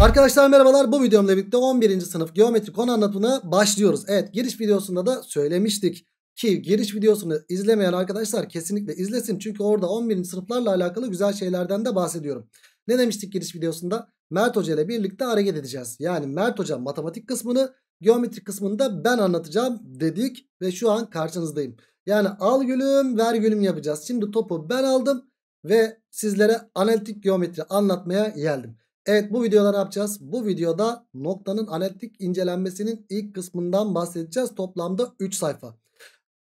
Arkadaşlar merhabalar bu videomla birlikte 11. sınıf geometri konu anlatımına başlıyoruz. Evet giriş videosunda da söylemiştik ki giriş videosunu izlemeyen arkadaşlar kesinlikle izlesin. Çünkü orada 11. sınıflarla alakalı güzel şeylerden de bahsediyorum. Ne demiştik giriş videosunda? Mert Hoca ile birlikte hareket edeceğiz. Yani Mert Hoca matematik kısmını geometri kısmını da ben anlatacağım dedik ve şu an karşınızdayım. Yani al gülüm ver gülüm yapacağız. Şimdi topu ben aldım ve sizlere analitik geometri anlatmaya geldim. Evet bu videoda yapacağız? Bu videoda noktanın analitik incelenmesinin ilk kısmından bahsedeceğiz. Toplamda 3 sayfa.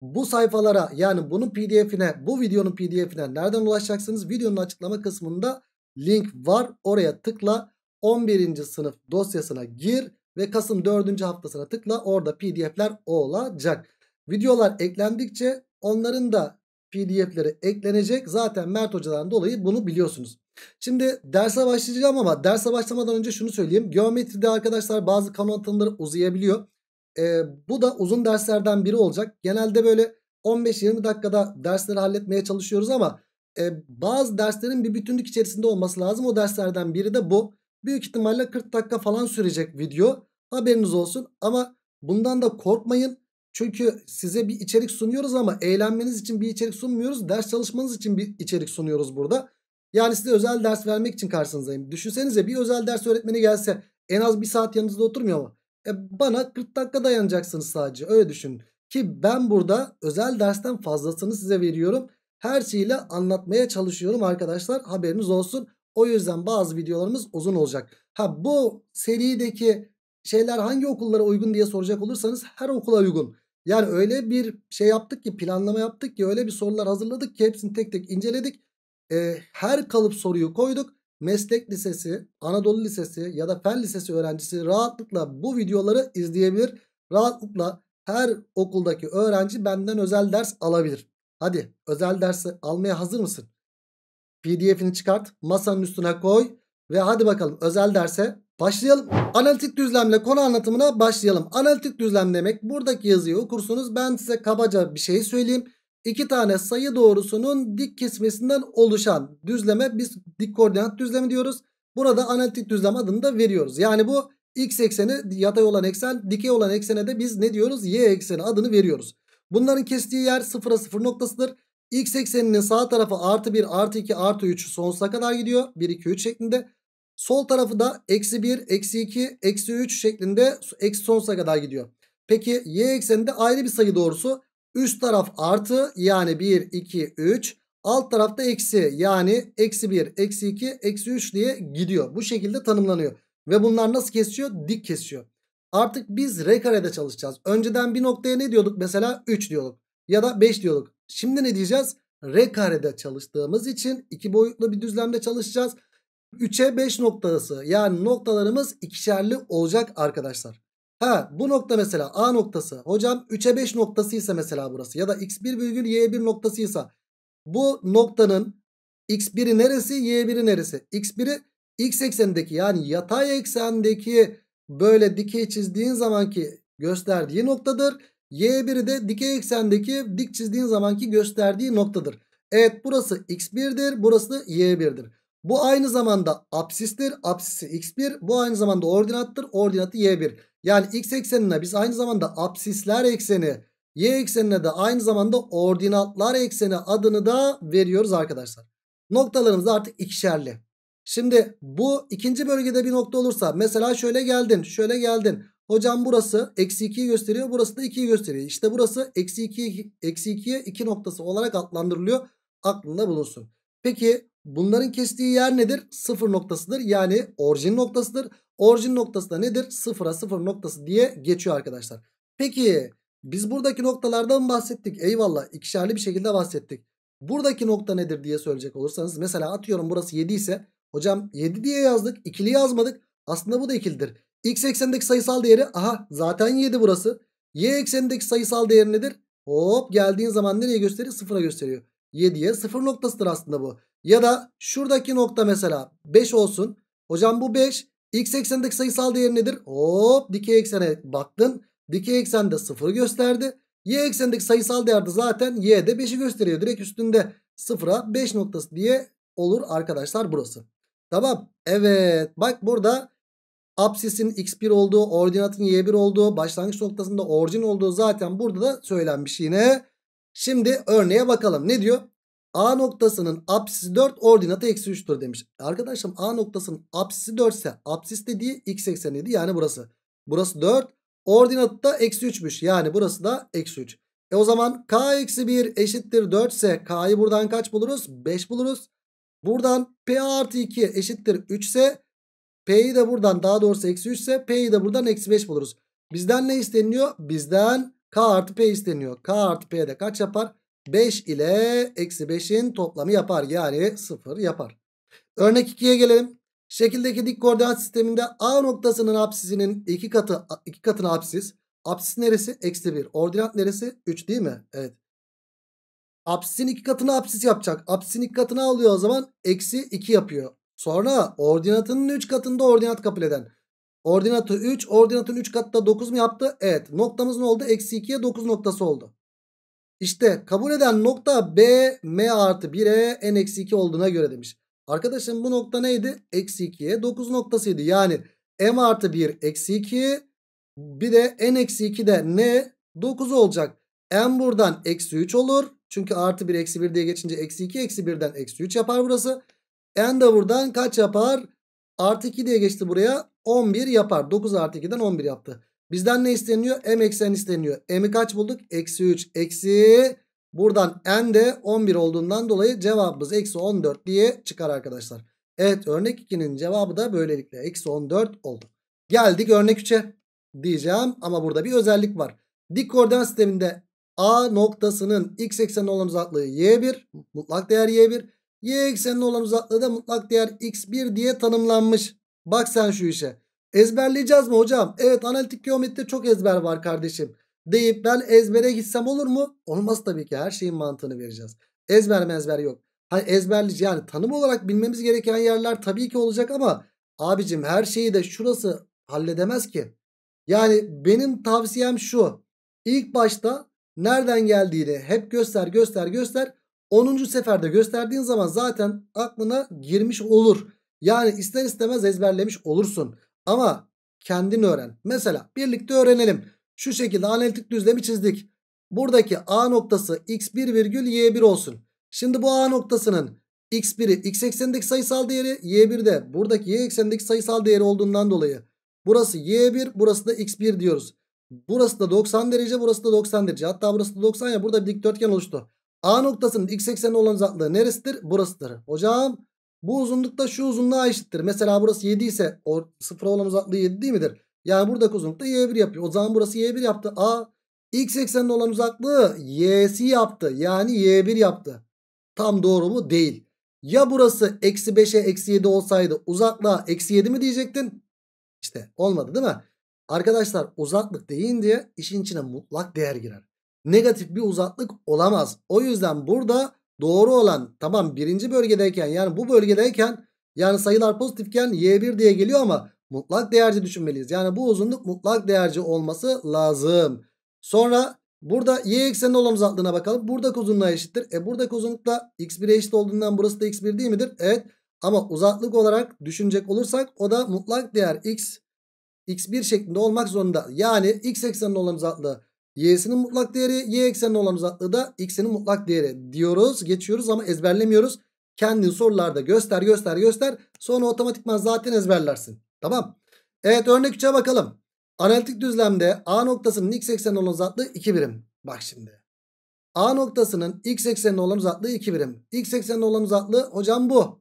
Bu sayfalara yani bunun pdf'ine bu videonun pdf'ine nereden ulaşacaksınız? Videonun açıklama kısmında link var. Oraya tıkla 11. sınıf dosyasına gir ve Kasım 4. haftasına tıkla. Orada pdf'ler olacak. Videolar eklendikçe onların da pdf'leri eklenecek. Zaten Mert hocadan dolayı bunu biliyorsunuz. Şimdi derse başlayacağım ama derse başlamadan önce şunu söyleyeyim. Geometride arkadaşlar bazı kanon tanımları uzayabiliyor. Ee, bu da uzun derslerden biri olacak. Genelde böyle 15-20 dakikada dersleri halletmeye çalışıyoruz ama e, bazı derslerin bir bütünlük içerisinde olması lazım. O derslerden biri de bu. Büyük ihtimalle 40 dakika falan sürecek video. Haberiniz olsun ama bundan da korkmayın. Çünkü size bir içerik sunuyoruz ama eğlenmeniz için bir içerik sunmuyoruz. Ders çalışmanız için bir içerik sunuyoruz burada. Yani size özel ders vermek için karşınızdayım. Düşünsenize bir özel ders öğretmeni gelse en az bir saat yanınızda oturmuyor mu? E bana 40 dakika dayanacaksınız sadece öyle düşünün. Ki ben burada özel dersten fazlasını size veriyorum. Her şeyiyle anlatmaya çalışıyorum arkadaşlar haberiniz olsun. O yüzden bazı videolarımız uzun olacak. Ha bu serideki şeyler hangi okullara uygun diye soracak olursanız her okula uygun. Yani öyle bir şey yaptık ki planlama yaptık ki öyle bir sorular hazırladık ki hepsini tek tek inceledik e, her kalıp soruyu koyduk. Meslek lisesi, Anadolu lisesi ya da fen lisesi öğrencisi rahatlıkla bu videoları izleyebilir. Rahatlıkla her okuldaki öğrenci benden özel ders alabilir. Hadi özel dersi almaya hazır mısın? PDF'ini çıkart, masanın üstüne koy ve hadi bakalım özel derse başlayalım. Analitik düzlemle konu anlatımına başlayalım. Analitik düzlem demek buradaki yazıyı okursunuz. Ben size kabaca bir şey söyleyeyim iki tane sayı doğrusunun dik kesmesinden oluşan düzleme biz dik koordinat düzlemi diyoruz. Burada analitik düzlem adını da veriyoruz. Yani bu x ekseni yatay olan eksen dikey olan eksene de biz ne diyoruz? Y ekseni adını veriyoruz. Bunların kestiği yer sıfıra sıfır noktasıdır. X ekseninin sağ tarafı artı 1 artı 2 artı 3 sonsuza kadar gidiyor. 1 2 3 şeklinde. Sol tarafı da eksi 1 eksi 2 eksi 3 şeklinde eksi sonsuza kadar gidiyor. Peki y ekseninde ayrı bir sayı doğrusu. Üst taraf artı yani 1, 2, 3. Alt tarafta eksi yani eksi 1, eksi 2, eksi 3 diye gidiyor. Bu şekilde tanımlanıyor. Ve bunlar nasıl kesiyor? Dik kesiyor. Artık biz R karede çalışacağız. Önceden bir noktaya ne diyorduk? Mesela 3 diyorduk ya da 5 diyorduk. Şimdi ne diyeceğiz? R karede çalıştığımız için iki boyutlu bir düzlemde çalışacağız. 3'e 5 noktası yani noktalarımız ikişerli olacak arkadaşlar. Ha bu nokta mesela A noktası. Hocam 3'e 5 noktası ise mesela burası. Ya da x1 virgül y1 noktasıysa Bu noktanın x1'i neresi y1'i neresi? x1'i x eksenindeki yani yatay eksendeki böyle dikey çizdiğin zamanki gösterdiği noktadır. y1'i de dikey eksendeki dik çizdiğin zamanki gösterdiği noktadır. Evet burası x1'dir burası y1'dir. Bu aynı zamanda apsistir. Apsisi x1 bu aynı zamanda ordinattır. Ordinatı y1. Yani x eksenine biz aynı zamanda absisler ekseni, y eksenine de aynı zamanda ordinatlar ekseni adını da veriyoruz arkadaşlar. Noktalarımız artık ikişerli. Şimdi bu ikinci bölgede bir nokta olursa mesela şöyle geldin, şöyle geldin. Hocam burası eksi 2'yi gösteriyor. Burası da 2'yi gösteriyor. İşte burası eksi 2, eksi 2'ye 2 noktası olarak adlandırılıyor. Aklında bulunsun. Peki bunların kestiği yer nedir? Sıfır noktasıdır. Yani orijin noktasıdır. Orijin noktası da nedir? Sıfıra sıfır noktası diye geçiyor arkadaşlar. Peki biz buradaki noktalardan bahsettik. Eyvallah ikişerli bir şekilde bahsettik. Buradaki nokta nedir diye söyleyecek olursanız. Mesela atıyorum burası 7 ise. Hocam 7 diye yazdık. ikili yazmadık. Aslında bu da ikilidir. X eksenindeki sayısal değeri aha zaten 7 burası. Y eksenindeki sayısal değeri nedir? Hop geldiğin zaman nereye gösteriyor? Sıfıra gösteriyor. 7'ye sıfır noktasıdır aslında bu. Ya da şuradaki nokta mesela 5 olsun. Hocam bu 5 X eksenindeki sayısal değeri nedir? Hop dikey eksene baktın. Dikey eksende 0 gösterdi. Y eksenindeki sayısal değer de zaten y'de 5'i gösteriyor. Direkt üstünde 0'a 5 noktası diye olur arkadaşlar burası. Tamam. Evet. Bak burada absisin x1 olduğu, ordinatın y1 olduğu, başlangıç noktasında orijin olduğu zaten burada da söylenmiş yine. Şimdi örneğe bakalım. Ne diyor? A noktasının apsisi 4 ordinatı eksi 3'tür demiş. Arkadaşım A noktasının apsisi 4 ise apsis dediği x ekseniydi yani burası. Burası 4 ordinatı da eksi 3'müş yani burası da eksi 3. E o zaman k eksi 1 eşittir 4 ise k'yı buradan kaç buluruz? 5 buluruz. Buradan p artı 2 eşittir 3 ise p'yi de buradan daha doğrusu eksi 3 ise p'yi de buradan eksi 5 buluruz. Bizden ne isteniyor? Bizden k artı p isteniyor. k artı p de kaç yapar? 5 ile eksi 5'in toplamı yapar. Yani 0 yapar. Örnek 2'ye gelelim. Şekildeki dik koordinat sisteminde A noktasının apsisinin 2 katı 2 katına apsis. Apsis neresi? Eksi 1. Ordinat neresi? 3 değil mi? Evet. Apsisin 2 katına apsis yapacak. Apsisin 2 katına alıyor o zaman. Eksi 2 yapıyor. Sonra ordinatının 3 katında ordinat kabul eden. Ordinatı 3. Ordinatın 3 da 9 mu yaptı? Evet. Noktamız ne oldu? Eksi 2'ye 9 noktası oldu. İşte kabul eden nokta B M artı 1'e N eksi 2 olduğuna göre demiş. Arkadaşım bu nokta neydi? Eksi 2'ye 9 noktasıydı. Yani M artı 1 eksi 2 bir de N eksi 2 de ne? 9 olacak. M buradan eksi 3 olur. Çünkü artı 1 eksi 1 diye geçince eksi 2 eksi 1'den eksi 3 yapar burası. N de buradan kaç yapar? Artı 2 diye geçti buraya. 11 yapar. 9 artı 2'den 11 yaptı. Bizden ne isteniyor? M eksen isteniyor. M'i kaç bulduk? Eksi 3. Eksi buradan N de 11 olduğundan dolayı cevabımız eksi 14 diye çıkar arkadaşlar. Evet örnek 2'nin cevabı da böylelikle eksi 14 oldu. Geldik örnek 3'e diyeceğim ama burada bir özellik var. Dik koordinat sisteminde A noktasının x eksenine olan uzaklığı y1 mutlak değer y1 y eksenine olan uzaklığı da mutlak değer x1 diye tanımlanmış. Bak sen şu işe. Ezberleyeceğiz mi hocam? Evet analitik geometride çok ezber var kardeşim. Deyip ben ezbere gitsem olur mu? Olmaz tabii ki her şeyin mantığını vereceğiz. Ezber mezber yok. Hani ezberleyici yani tanım olarak bilmemiz gereken yerler tabii ki olacak ama abicim her şeyi de şurası halledemez ki. Yani benim tavsiyem şu. İlk başta nereden geldiğini hep göster göster göster. 10. seferde gösterdiğin zaman zaten aklına girmiş olur. Yani ister istemez ezberlemiş olursun. Ama kendin öğren. Mesela birlikte öğrenelim. Şu şekilde analitik düzlemi çizdik. Buradaki A noktası x1 virgül y1 olsun. Şimdi bu A noktasının x1'i x eksenindeki sayısal değeri y1 de buradaki y eksenindeki sayısal değeri olduğundan dolayı burası y1 burası da x1 diyoruz. Burası da 90 derece burası da 90 derece hatta burası da 90 ya burada bir dikdörtgen oluştu. A noktasının x ekseni olan uzaklığı neresidir? Burasıdır. Hocam bu uzunluk da şu uzunluğa eşittir. Mesela burası 7 ise o sıfır olan uzaklığı 7 değil midir? Yani buradaki uzunluk da y1 yapıyor. O zaman burası y1 yaptı. A x ekseninde olan uzaklığı y'si yaptı. Yani y1 yaptı. Tam doğru mu? Değil. Ya burası eksi 5'e eksi 7 olsaydı uzaklığa eksi 7 mi diyecektin? İşte olmadı değil mi? Arkadaşlar uzaklık deyin diye işin içine mutlak değer girer. Negatif bir uzaklık olamaz. O yüzden burada Doğru olan tamam birinci bölgedeyken yani bu bölgedeyken yani sayılar pozitifken y1 diye geliyor ama mutlak değerci düşünmeliyiz. Yani bu uzunluk mutlak değerci olması lazım. Sonra burada y eksenine olan uzaklığına bakalım. Buradaki uzunluğa eşittir. E buradaki uzunluk da x1'e eşit olduğundan burası da x1 değil midir? Evet. Ama uzaklık olarak düşünecek olursak o da mutlak değer x x1 şeklinde olmak zorunda. Yani x eksenine olan uzaklığı Y'sinin mutlak değeri y eksenine olan uzaklığı da x'inin mutlak değeri diyoruz. Geçiyoruz ama ezberlemiyoruz. Kendin sorularda göster göster göster. Sonra otomatikman zaten ezberlersin. Tamam. Evet örnek 3'e bakalım. Analitik düzlemde A noktasının x ekseni olan uzaklığı 2 birim. Bak şimdi. A noktasının x ekseni olan uzaklığı 2 birim. X ekseni olan uzaklığı hocam bu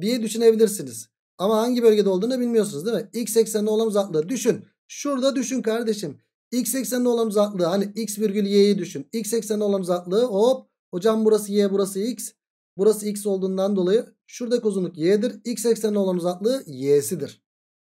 diye düşünebilirsiniz. Ama hangi bölgede olduğunu bilmiyorsunuz değil mi? X ekseni olan uzaklığı düşün. Şurada düşün kardeşim. X ekseninde olan uzaklığı hani x virgül y'yi düşün. X ekseninde olan uzaklığı hop. Hocam burası y burası x. Burası x olduğundan dolayı şuradaki uzunluk y'dir. X ekseninde olan uzaklığı y'sidir.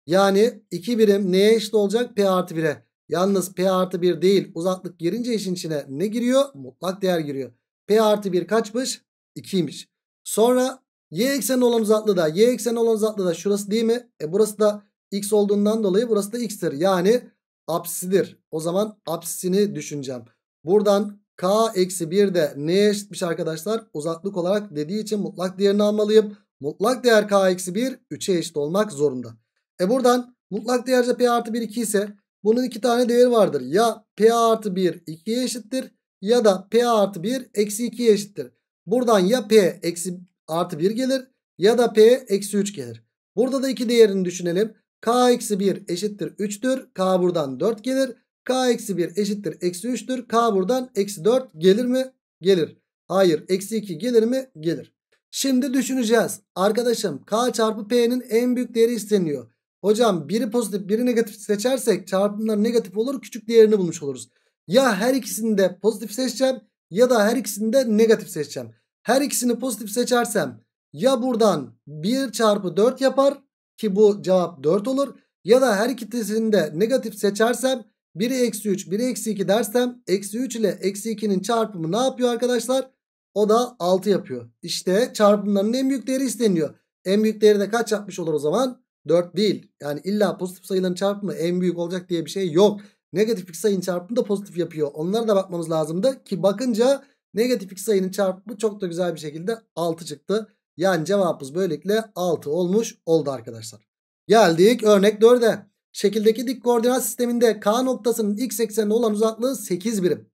Yani 2 birim neye eşit olacak? P artı 1'e. Yalnız P artı 1 değil uzaklık girince işin içine ne giriyor? Mutlak değer giriyor. P artı 1 kaçmış? 2'ymiş. Sonra y ekseni olan uzaklığı da y ekseni olan uzaklığı da şurası değil mi? E burası da x olduğundan dolayı burası da x'tir. Yani apsidir. O zaman apsisini düşüneceğim. Buradan k eksi 1 de neye eşitmiş arkadaşlar? Uzaklık olarak dediği için mutlak değerini almalıyım. Mutlak değer k eksi 1 3'e eşit olmak zorunda. E buradan mutlak değerce p artı 1 2 ise bunun iki tane değeri vardır. Ya p artı 1 2'ye eşittir ya da p artı 1 eksi 2'ye eşittir. Buradan ya p eksi artı 1 gelir ya da p eksi 3 gelir. Burada da iki değerini düşünelim. K eksi 1 eşittir 3'tür. K buradan 4 gelir. K eksi 1 eşittir eksi 3'tür. K buradan eksi 4 gelir mi? Gelir. Hayır. Eksi 2 gelir mi? Gelir. Şimdi düşüneceğiz. Arkadaşım K çarpı P'nin en büyük değeri isteniyor. Hocam biri pozitif biri negatif seçersek çarpımlar negatif olur. Küçük değerini bulmuş oluruz. Ya her ikisini de pozitif seçeceğim ya da her ikisini de negatif seçeceğim. Her ikisini pozitif seçersem ya buradan 1 çarpı 4 yapar ki bu cevap 4 olur. Ya da her ikisinde negatif seçersem 1'i eksi 3 1'i eksi 2 dersem eksi 3 ile eksi 2'nin çarpımı ne yapıyor arkadaşlar? O da 6 yapıyor. İşte çarpımların en büyük değeri isteniyor. En büyük değeri de kaç yapmış olur o zaman? 4 değil. Yani illa pozitif sayıların çarpımı en büyük olacak diye bir şey yok. Negatif iki sayının çarpımı da pozitif yapıyor. Onlara da bakmamız lazımdı ki bakınca negatif iki sayının çarpımı çok da güzel bir şekilde 6 çıktı. Yani cevabımız böylelikle 6 olmuş oldu arkadaşlar. Geldik örnek 4'e. Şekildeki dik koordinat sisteminde K noktasının x eksenine olan uzaklığı 8 birim.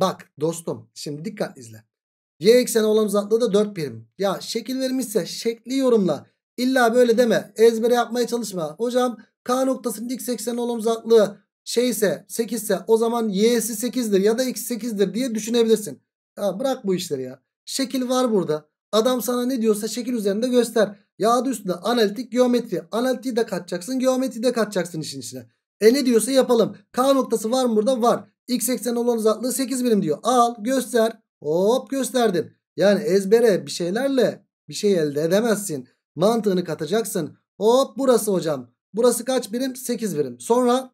Bak dostum şimdi dikkat izle. Y ekseni olan uzaklığı da 4 birim. Ya şekil verilmişse şekli yorumla. İlla böyle deme. Ezbere yapmaya çalışma. Hocam K noktasının x ekseni olan uzaklığı şeyse 8 ise o zaman y'si 8'dir ya da x 8'dir diye düşünebilirsin. Ya bırak bu işleri ya. Şekil var burada. Adam sana ne diyorsa şekil üzerinde göster. Ya adı üstünde analitik geometri. Analitiği de katacaksın geometriyi de katacaksın işin içine. E ne diyorsa yapalım. K noktası var mı burada? Var. X ekseni olan uzaklığı 8 birim diyor. Al göster. Hop gösterdin. Yani ezbere bir şeylerle bir şey elde edemezsin. Mantığını katacaksın. Hop burası hocam. Burası kaç birim? 8 birim. Sonra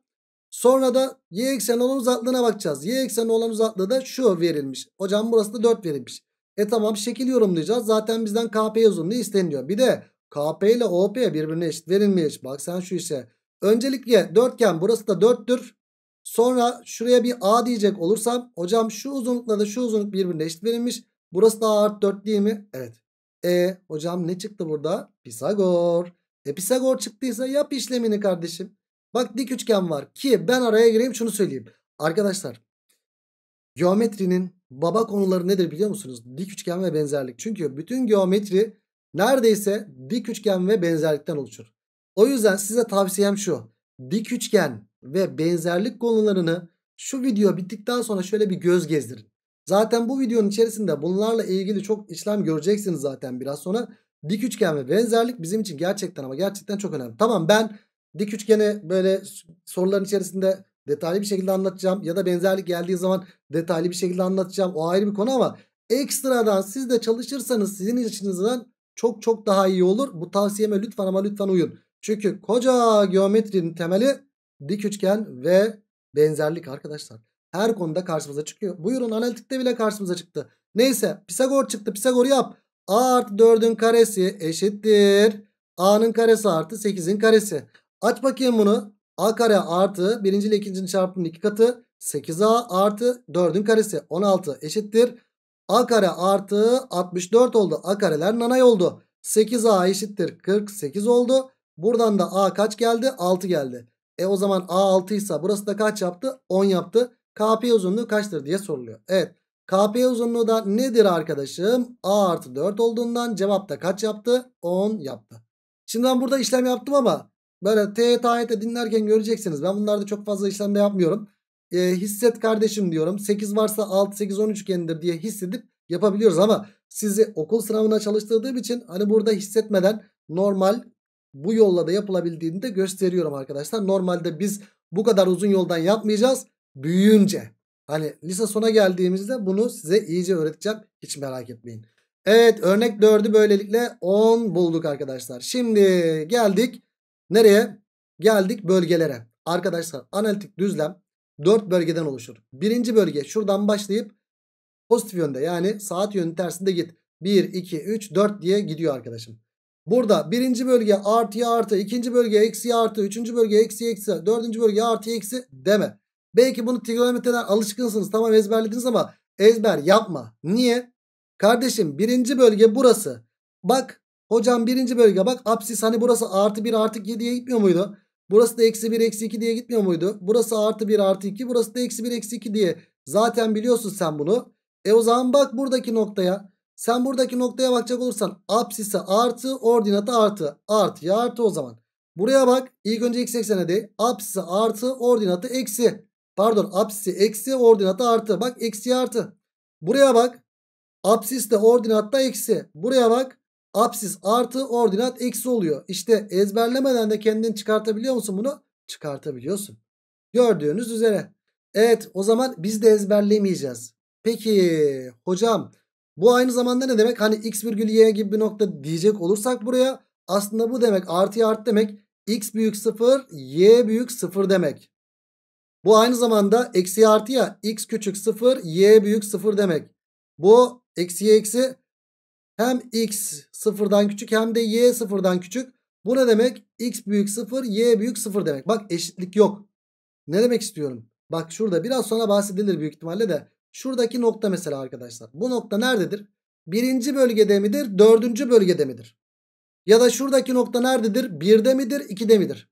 sonra da y ekseni olan uzaklığına bakacağız. Y ekseni olan uzaklığı da şu verilmiş. Hocam burası da 4 verilmiş. E tamam şekil yorumlayacağız. Zaten bizden KP uzunluğu isteniyor. Bir de KP ile OP birbirine eşit verilmiş. Bak sen şu işe. Öncelikle dörtgen burası da dörttür. Sonra şuraya bir A diyecek olursam. Hocam şu uzunlukla da şu uzunluk birbirine eşit verilmiş. Burası da A artı dört değil mi? Evet. E hocam ne çıktı burada? Pisagor. E Pisagor çıktıysa yap işlemini kardeşim. Bak dik üçgen var ki ben araya gireyim şunu söyleyeyim. Arkadaşlar geometrinin baba konuları nedir biliyor musunuz? Dik üçgen ve benzerlik. Çünkü bütün geometri neredeyse dik üçgen ve benzerlikten oluşur. O yüzden size tavsiyem şu. Dik üçgen ve benzerlik konularını şu video bittikten sonra şöyle bir göz gezdirin. Zaten bu videonun içerisinde bunlarla ilgili çok işlem göreceksiniz zaten biraz sonra. Dik üçgen ve benzerlik bizim için gerçekten ama gerçekten çok önemli. Tamam ben dik üçgeni böyle soruların içerisinde detaylı bir şekilde anlatacağım. Ya da benzerlik geldiği zaman detaylı bir şekilde anlatacağım. O ayrı bir konu ama ekstradan siz de çalışırsanız sizin içinizden çok çok daha iyi olur. Bu tavsiyeme lütfen ama lütfen uyun. Çünkü koca geometrinin temeli dik üçgen ve benzerlik arkadaşlar. Her konuda karşımıza çıkıyor. Buyurun analitikte bile karşımıza çıktı. Neyse Pisagor çıktı. Pisagor yap. A artı 4'ün karesi eşittir. A'nın karesi artı 8'in karesi. Aç bakayım bunu. A kare artı birinci ile ikincinin çarpımın iki katı 8A artı 4'ün karesi 16 eşittir. A kare artı 64 oldu. A kareler nanay oldu. 8A eşittir 48 oldu. Buradan da A kaç geldi? 6 geldi. E o zaman A 6 ise burası da kaç yaptı? 10 yaptı. KP uzunluğu kaçtır diye soruluyor. Evet. KP uzunluğu da nedir arkadaşım? A artı 4 olduğundan cevap da kaç yaptı? 10 yaptı. Şimdi ben burada işlem yaptım ama Böyle TYT dinlerken göreceksiniz. Ben bunlarda çok fazla işlemde yapmıyorum. E, hisset kardeşim diyorum. 8 varsa 6 8 10 üçgenidir diye hissedip yapabiliyoruz ama sizi okul sınavına çalıştırdığım için hani burada hissetmeden normal bu yolla da yapılabildiğini de gösteriyorum arkadaşlar. Normalde biz bu kadar uzun yoldan yapmayacağız. Büyüyünce hani lise sona geldiğimizde bunu size iyice öğreteceğim. Hiç merak etmeyin. Evet örnek 4'ü böylelikle 10 bulduk arkadaşlar. Şimdi geldik Nereye? Geldik bölgelere. Arkadaşlar analitik düzlem 4 bölgeden oluşur. Birinci bölge şuradan başlayıp pozitif yönde yani saat yönü tersinde git. 1, 2, 3, 4 diye gidiyor arkadaşım. Burada birinci bölge artıya artı, ikinci bölge eksiye artı, üçüncü bölge eksi eksi, dördüncü bölge artıya eksi deme. Belki bunu trigonometreden alışkınsınız tamam ezberlediniz ama ezber yapma. Niye? Kardeşim birinci bölge burası. Bak Hocam birinci bölge bak apsis hani burası artı 1 artı 2 diye gitmiyor muydu? Burası da eksi 1 eksi 2 diye gitmiyor muydu? Burası artı 1 artı 2 burası da eksi 1 eksi 2 diye. Zaten biliyorsun sen bunu. E o zaman bak buradaki noktaya. Sen buradaki noktaya bakacak olursan apsisi artı ordinatı artı. ya artı o zaman. Buraya bak ilk önce x eksene değil. Apsisi artı ordinatı eksi. Pardon apsisi eksi ordinatı artı. Bak eksi artı. Buraya bak. Apsis de ordinatta eksi. Buraya bak. Apsis artı ordinat eksi oluyor. İşte ezberlemeden de kendini çıkartabiliyor musun bunu? Çıkartabiliyorsun. Gördüğünüz üzere. Evet o zaman biz de ezberlemeyeceğiz. Peki hocam bu aynı zamanda ne demek? Hani x virgül y gibi bir nokta diyecek olursak buraya aslında bu demek artı art demek x büyük 0 y büyük 0 demek. Bu aynı zamanda eksi artı ya x küçük 0 y büyük 0 demek. Bu eksiye eksi hem x sıfırdan küçük hem de y sıfırdan küçük. Bu ne demek? x büyük sıfır y büyük sıfır demek. Bak eşitlik yok. Ne demek istiyorum? Bak şurada biraz sonra bahsedilir büyük ihtimalle de. Şuradaki nokta mesela arkadaşlar. Bu nokta nerededir? Birinci bölgede midir? Dördüncü bölgede midir? Ya da şuradaki nokta nerededir? Birde midir? İkide midir?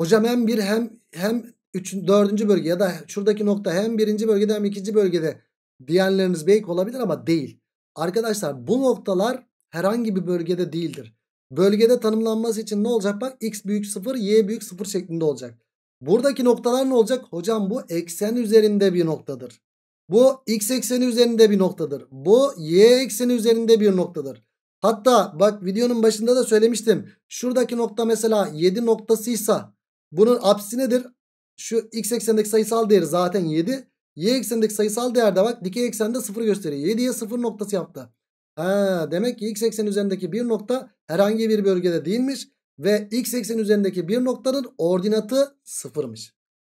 Hocam hem bir hem hem üç, dördüncü bölge ya da şuradaki nokta hem birinci bölgede hem ikinci bölgede diyenleriniz belki olabilir ama değil. Arkadaşlar bu noktalar herhangi bir bölgede değildir. Bölgede tanımlanması için ne olacak? Bak x büyük 0 y büyük 0 şeklinde olacak. Buradaki noktalar ne olacak? Hocam bu eksen üzerinde bir noktadır. Bu x ekseni üzerinde bir noktadır. Bu y ekseni üzerinde bir noktadır. Hatta bak videonun başında da söylemiştim. Şuradaki nokta mesela 7 noktasıysa bunun apsi nedir? Şu x eksenindeki sayısal değeri zaten 7. Y eksenindeki sayısal değerde bak dikey eksende 0 gösteriyor. 7'ye 0 noktası yaptı. Ha, demek ki x eksen üzerindeki bir nokta herhangi bir bölgede değilmiş. Ve x eksen üzerindeki bir noktanın ordinatı 0'mış.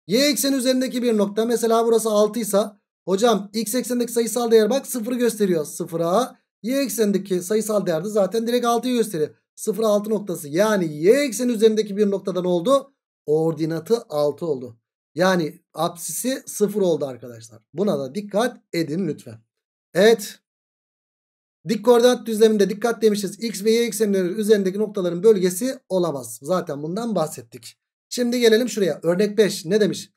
Y eksen üzerindeki bir nokta mesela burası 6 ise hocam x eksenindeki sayısal değer bak 0 gösteriyor. 0'a y eksenindeki sayısal değerde zaten direkt 6'yı gösteriyor. 0 6 noktası yani y eksen üzerindeki bir noktadan oldu? Ordinatı 6 oldu. Yani apsisi 0 oldu arkadaşlar. Buna da dikkat edin lütfen. Evet. Dik koordinat düzleminde dikkat demişiz. X ve Y eksenleri üzerindeki noktaların bölgesi olamaz. Zaten bundan bahsettik. Şimdi gelelim şuraya. Örnek 5 ne demiş?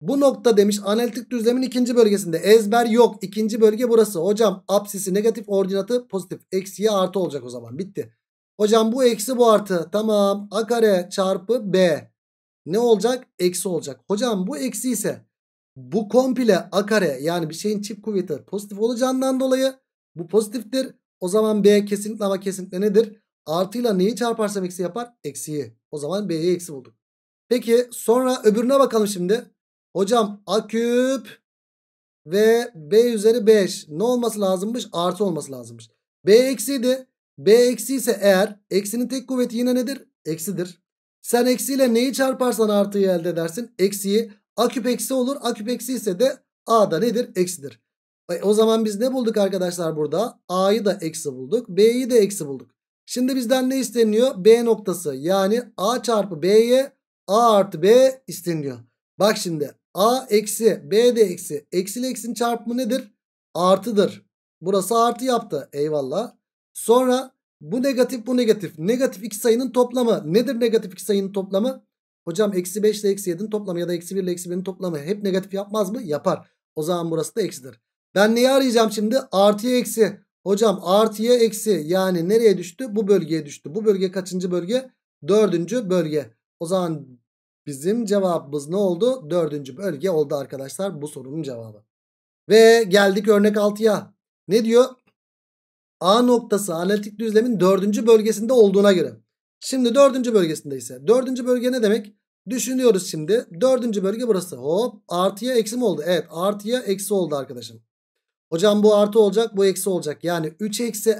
Bu nokta demiş analitik düzlemin ikinci bölgesinde ezber yok. İkinci bölge burası. Hocam apsisi negatif ordinatı pozitif. y artı olacak o zaman. Bitti. Hocam bu eksi bu artı. Tamam. A kare çarpı B ne olacak? Eksi olacak. Hocam bu eksi ise bu komple a kare yani bir şeyin çift kuvveti pozitif olacağından dolayı bu pozitiftir. O zaman b kesinlikle ama kesinlikle nedir? Artıyla neyi çarparsam eksi yapar? Eksiyi. O zaman b'ye eksi bulduk. Peki sonra öbürüne bakalım şimdi. Hocam a küp ve b üzeri 5 ne olması lazımmış? Artı olması lazımmış. b eksiydi. b eksi ise eğer eksinin tek kuvveti yine nedir? Eksidir. Sen eksiyle neyi çarparsan artıyı elde edersin. Eksiyi a küp eksi olur. A küp eksi ise de a da nedir? Eksidir. E, o zaman biz ne bulduk arkadaşlar burada? a'yı da eksi bulduk. b'yi de eksi bulduk. Şimdi bizden ne isteniyor? B noktası yani a çarpı b'ye a artı b isteniyor. Bak şimdi a eksi b de eksi. Eksi ile eksi'nin çarpımı nedir? Artıdır. Burası artı yaptı. Eyvallah. Sonra bu negatif bu negatif. Negatif iki sayının toplamı. Nedir negatif iki sayının toplamı? Hocam eksi 5 ile eksi 7'nin toplamı ya da eksi 1 ile eksi 1'in toplamı hep negatif yapmaz mı? Yapar. O zaman burası da eksidir. Ben neyi arayacağım şimdi? Artıya eksi. Hocam artıya eksi yani nereye düştü? Bu bölgeye düştü. Bu bölge kaçıncı bölge? Dördüncü bölge. O zaman bizim cevabımız ne oldu? Dördüncü bölge oldu arkadaşlar bu sorunun cevabı. Ve geldik örnek 6'ya. Ne diyor? A noktası analitik düzlemin dördüncü bölgesinde olduğuna göre. Şimdi dördüncü bölgesinde ise dördüncü bölge ne demek? Düşünüyoruz şimdi. Dördüncü bölge burası. Hop artıya eksi mi oldu? Evet artıya eksi oldu arkadaşım. Hocam bu artı olacak bu eksi olacak. Yani 3 eksi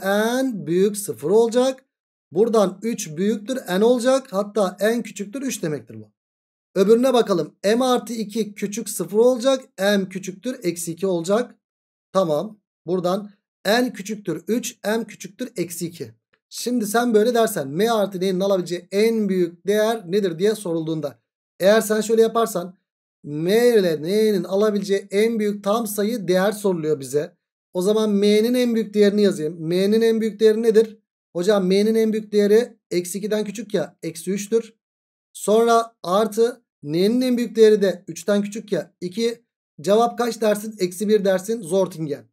n büyük 0 olacak. Buradan 3 büyüktür n olacak. Hatta n küçüktür 3 demektir bu. Öbürüne bakalım. m artı 2 küçük 0 olacak. m küçüktür eksi 2 olacak. Tamam. Buradan n küçüktür 3 m küçüktür eksi 2. Şimdi sen böyle dersen m artı n'nin alabileceği en büyük değer nedir diye sorulduğunda. Eğer sen şöyle yaparsan m ile n'nin alabileceği en büyük tam sayı değer soruluyor bize. O zaman m'nin en büyük değerini yazayım. m'nin en büyük değeri nedir? Hocam m'nin en büyük değeri eksi 2'den küçük ya eksi 3'tür. Sonra artı n'nin en büyük değeri de 3'ten küçük ya 2. Cevap kaç dersin? Eksi 1 dersin. Zortingen.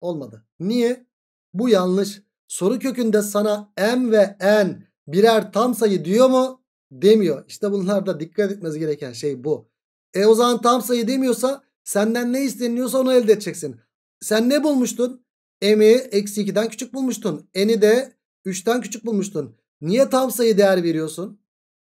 Olmadı. Niye? Bu yanlış. Soru kökünde sana m ve n birer tam sayı diyor mu? Demiyor. İşte bunlar da dikkat etmeniz gereken şey bu. E o zaman tam sayı demiyorsa senden ne isteniyorsa onu elde edeceksin. Sen ne bulmuştun? m'i eksi 2'den küçük bulmuştun. n'i de 3'ten küçük bulmuştun. Niye tam sayı değer veriyorsun?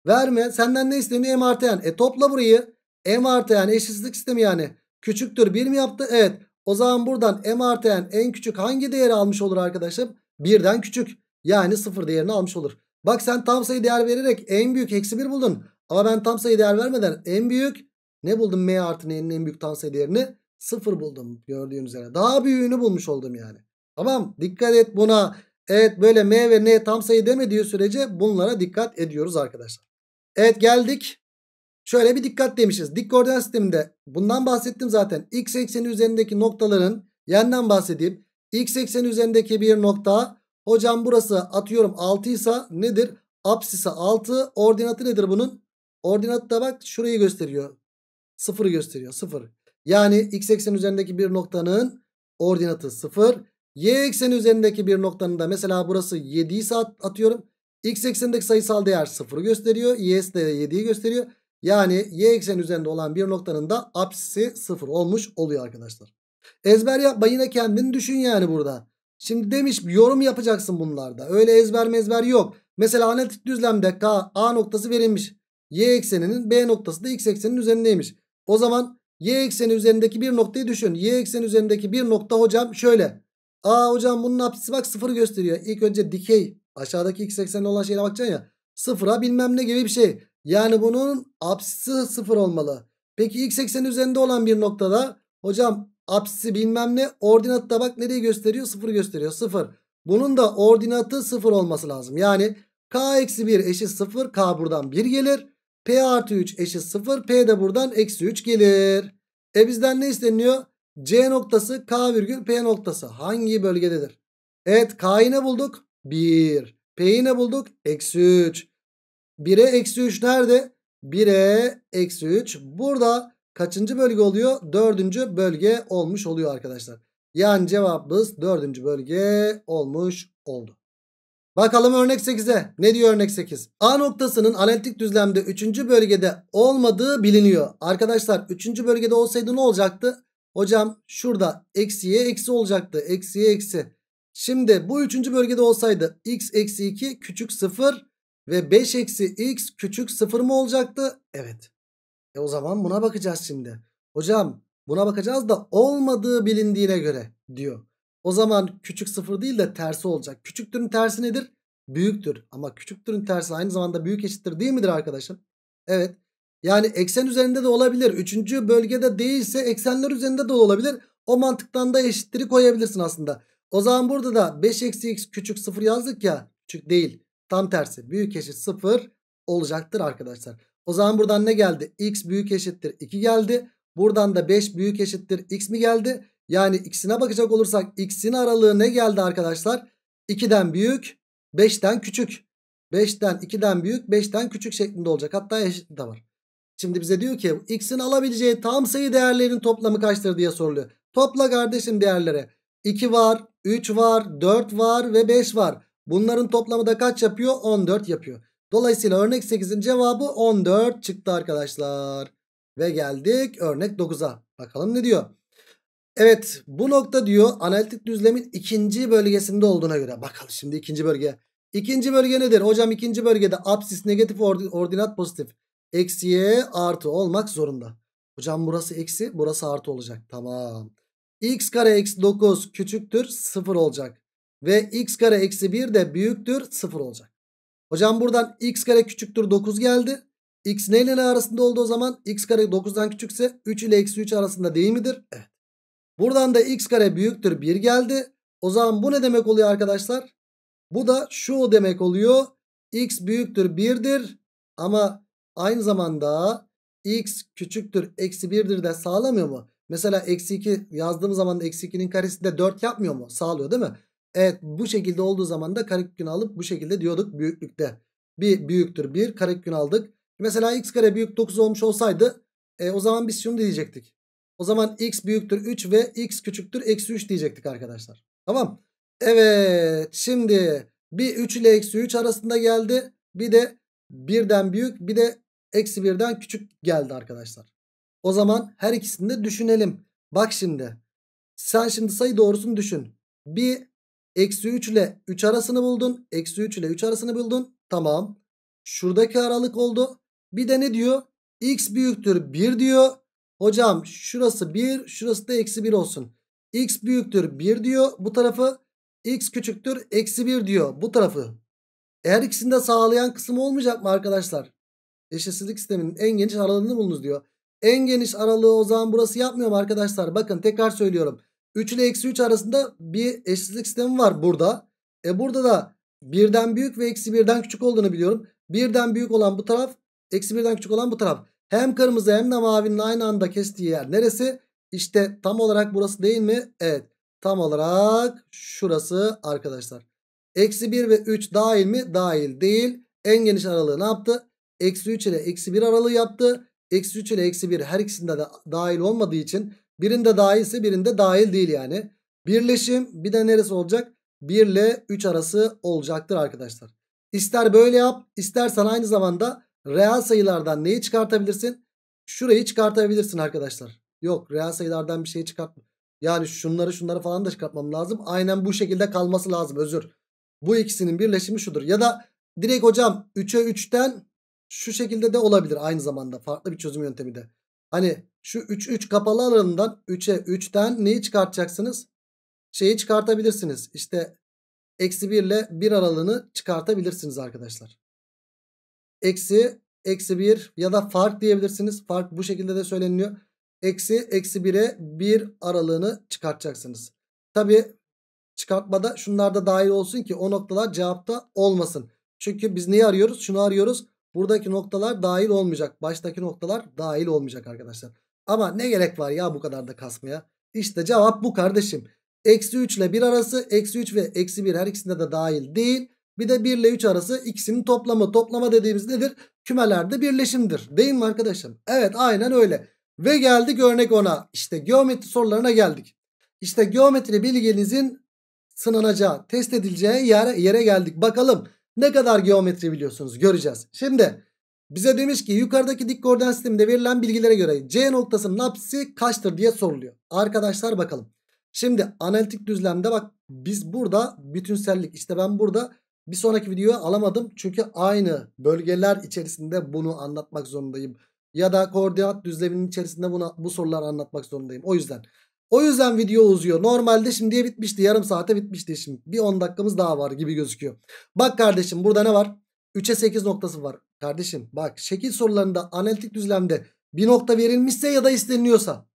Verme. Senden ne isteniyor? m artı n. E topla burayı. m artı n eşitsizlik sistemi yani. Küçüktür 1 mi yaptı? Evet. O zaman buradan m artı n en küçük hangi değeri almış olur arkadaşım? Birden küçük. Yani sıfır değerini almış olur. Bak sen tam sayı değer vererek en büyük eksi bir buldun. Ama ben tam sayı değer vermeden en büyük ne buldum? M artı n'nin en büyük tam sayı değerini sıfır buldum gördüğünüz üzere. Daha büyüğünü bulmuş oldum yani. Tamam dikkat et buna. Evet böyle M ve N tam sayı demediği sürece bunlara dikkat ediyoruz arkadaşlar. Evet geldik Şöyle bir dikkat demişiz. Dik koordinat sisteminde bundan bahsettim zaten. X ekseni üzerindeki noktaların yeniden bahsedeyim. X ekseni üzerindeki bir nokta. Hocam burası atıyorum 6 ise nedir? Apsisi 6. Ordinatı nedir bunun? Ordinatı da bak şurayı gösteriyor. Sıfırı gösteriyor. Sıfır. Yani x ekseni üzerindeki bir noktanın ordinatı 0. Y ekseni üzerindeki bir noktanın da mesela burası 7 ise atıyorum. X eksenindeki sayısal değer 0'ı gösteriyor. Y'si de 7'yi gösteriyor. Yani y ekseni üzerinde olan bir noktanın da apsisi 0 olmuş oluyor arkadaşlar. Ezber yapma yine kendini düşün yani burada. Şimdi demiş yorum yapacaksın bunlarda. Öyle ezber mezber yok. Mesela analitik düzlemde K A noktası verilmiş. Y ekseninin B noktası da X ekseninin üzerindeymiş. O zaman Y ekseni üzerindeki bir noktayı düşün. Y ekseni üzerindeki bir nokta hocam şöyle. A hocam bunun apsisi bak sıfır gösteriyor. İlk önce dikey aşağıdaki X eksenine olan şeyle bakacaksın ya. Sıfıra bilmem ne gibi bir şey. Yani bunun apsisi sıfır olmalı. Peki x ekseni üzerinde olan bir noktada hocam apsisi bilmem ne ordinatta bak nereyi gösteriyor? Sıfır gösteriyor. Sıfır. Bunun da ordinatı sıfır olması lazım. Yani k eksi 1 eşit sıfır. K buradan 1 gelir. P artı 3 eşit 0. P de buradan eksi 3 gelir. E bizden ne isteniyor? C noktası K virgül P noktası. Hangi bölgededir? Evet K'yı ne bulduk? 1. P'yi ne bulduk? Eksi 3. 1'e eksi 3 nerede? 1'e eksi 3. Burada kaçıncı bölge oluyor? Dördüncü bölge olmuş oluyor arkadaşlar. Yani cevabımız dördüncü bölge olmuş oldu. Bakalım örnek 8'e. Ne diyor örnek 8? A noktasının analitik düzlemde 3. bölgede olmadığı biliniyor. Arkadaşlar 3. bölgede olsaydı ne olacaktı? Hocam şurada eksiye eksi olacaktı. Eksiye eksi. Şimdi bu 3. bölgede olsaydı x eksi 2 küçük 0 ve 5 eksi x küçük 0 mı olacaktı? Evet. E o zaman buna bakacağız şimdi. Hocam buna bakacağız da olmadığı bilindiğine göre diyor. O zaman küçük 0 değil de tersi olacak. Küçüktürün tersi nedir? Büyüktür. Ama küçüktürün tersi aynı zamanda büyük eşittir değil midir arkadaşım? Evet. Yani eksen üzerinde de olabilir. Üçüncü bölgede değilse eksenler üzerinde de olabilir. O mantıktan da eşitleri koyabilirsin aslında. O zaman burada da 5 eksi x küçük 0 yazdık ya. Küçük değil. Tam tersi büyük eşit 0 olacaktır arkadaşlar. O zaman buradan ne geldi? X büyük eşittir 2 geldi. Buradan da 5 büyük eşittir X mi geldi? Yani x'ine bakacak olursak X'in aralığı ne geldi arkadaşlar? 2'den büyük 5'ten küçük. 5'ten 2'den büyük 5'ten küçük şeklinde olacak. Hatta eşit de var. Şimdi bize diyor ki x'in alabileceği tam sayı değerlerin toplamı kaçtır diye soruluyor. Topla kardeşim değerlere. 2 var, 3 var, 4 var ve 5 var. Bunların toplamı da kaç yapıyor? 14 yapıyor. Dolayısıyla örnek 8'in cevabı 14 çıktı arkadaşlar. Ve geldik örnek 9'a. Bakalım ne diyor? Evet bu nokta diyor analitik düzlemin ikinci bölgesinde olduğuna göre. Bakalım şimdi ikinci bölge. İkinci bölge nedir? Hocam ikinci bölgede apsis negatif ordinat pozitif. eksi Eksiye artı olmak zorunda. Hocam burası eksi burası artı olacak. Tamam. X kare eksi 9 küçüktür 0 olacak. Ve x kare eksi 1 de büyüktür 0 olacak. Hocam buradan x kare küçüktür 9 geldi. X ne ile ne arasında oldu o zaman? X kare 9'dan küçükse 3 ile eksi 3 arasında değil midir? Evet. Buradan da x kare büyüktür 1 geldi. O zaman bu ne demek oluyor arkadaşlar? Bu da şu demek oluyor. X büyüktür 1'dir. Ama aynı zamanda x küçüktür eksi 1'dir de sağlamıyor mu? Mesela eksi 2 yazdığım zaman eksi 2'nin karesi de 4 yapmıyor mu? Sağlıyor değil mi? Evet bu şekilde olduğu zaman da karekök alıp bu şekilde diyorduk büyüklükte. Bir büyüktür bir karekök aldık. Mesela x kare büyük 9 olmuş olsaydı e, o zaman biz şunu diyecektik. O zaman x büyüktür 3 ve x küçüktür eksi 3 diyecektik arkadaşlar. Tamam. Evet şimdi bir 3 ile eksi 3 arasında geldi. Bir de birden büyük bir de eksi birden küçük geldi arkadaşlar. O zaman her ikisini de düşünelim. Bak şimdi. Sen şimdi sayı doğrusunu düşün. Bir Eksi 3 ile 3 arasını buldun. Eksi 3 ile 3 arasını buldun. Tamam. Şuradaki aralık oldu. Bir de ne diyor? X büyüktür 1 diyor. Hocam şurası 1 şurası da eksi 1 olsun. X büyüktür 1 diyor. Bu tarafı X küçüktür eksi 1 diyor. Bu tarafı. Eğer ikisini de sağlayan kısım olmayacak mı arkadaşlar? Eşitsizlik sisteminin en geniş aralığını bulunuz diyor. En geniş aralığı o zaman burası yapmıyor mu arkadaşlar? Bakın tekrar söylüyorum. 3 ile eksi 3 arasında bir eşitlik sistemi var burada. E burada da birden büyük ve eksi birden küçük olduğunu biliyorum. Birden büyük olan bu taraf eksi birden küçük olan bu taraf. Hem kırmızı hem de mavinin aynı anda kestiği yer neresi? İşte tam olarak burası değil mi? Evet tam olarak şurası arkadaşlar. Eksi 1 ve 3 dahil mi? Dahil değil. En geniş aralığı ne yaptı? Eksi 3 ile eksi 1 aralığı yaptı. Eksi 3 ile eksi 1 her ikisinde de dahil olmadığı için Birinde dahilse birinde dahil değil yani. Birleşim bir de neresi olacak? 1 ile 3 arası olacaktır arkadaşlar. İster böyle yap istersen aynı zamanda reel sayılardan neyi çıkartabilirsin? Şurayı çıkartabilirsin arkadaşlar. Yok reel sayılardan bir şey çıkartma. Yani şunları şunları falan da çıkartmam lazım. Aynen bu şekilde kalması lazım özür. Bu ikisinin birleşimi şudur. Ya da direkt hocam 3'e 3'ten şu şekilde de olabilir aynı zamanda. Farklı bir çözüm yöntemi de. Hani şu 3 3 kapalı aralığından 3'e 3'ten neyi çıkartacaksınız? Şeyi çıkartabilirsiniz. İşte eksi 1 ile 1 aralığını çıkartabilirsiniz arkadaşlar. Eksi eksi 1 ya da fark diyebilirsiniz. Fark bu şekilde de söyleniyor. Eksi eksi 1'e 1 aralığını çıkartacaksınız. Tabi çıkartmada şunlar da dahil olsun ki o noktalar cevapta olmasın. Çünkü biz neyi arıyoruz? Şunu arıyoruz. Buradaki noktalar dahil olmayacak. Baştaki noktalar dahil olmayacak arkadaşlar. Ama ne gerek var ya bu kadar da kasmaya. İşte cevap bu kardeşim. Eksi 3 ile 1 arası. Eksi 3 ve eksi 1 her ikisinde de dahil değil. Bir de 1 ile 3 arası ikisinin toplamı. Toplama dediğimiz nedir? Kümelerde birleşimdir. Değil mi arkadaşım? Evet aynen öyle. Ve geldik örnek ona. İşte geometri sorularına geldik. İşte geometri bilginizin sınanacağı, test edileceği yere, yere geldik. Bakalım ne kadar geometri biliyorsunuz göreceğiz. Şimdi bize demiş ki yukarıdaki dik koordinat sisteminde verilen bilgilere göre C noktasının apsisi kaçtır diye soruluyor. Arkadaşlar bakalım. Şimdi analitik düzlemde bak biz burada bütünsellik işte ben burada bir sonraki videoyu alamadım. Çünkü aynı bölgeler içerisinde bunu anlatmak zorundayım. Ya da koordinat düzleminin içerisinde buna, bu soruları anlatmak zorundayım. O yüzden o yüzden video uzuyor. Normalde şimdiye bitmişti. Yarım saate bitmişti şimdi. Bir 10 dakikamız daha var gibi gözüküyor. Bak kardeşim burada ne var? 3'e 8 noktası var. Kardeşim bak şekil sorularında analitik düzlemde bir nokta verilmişse ya da isteniliyorsa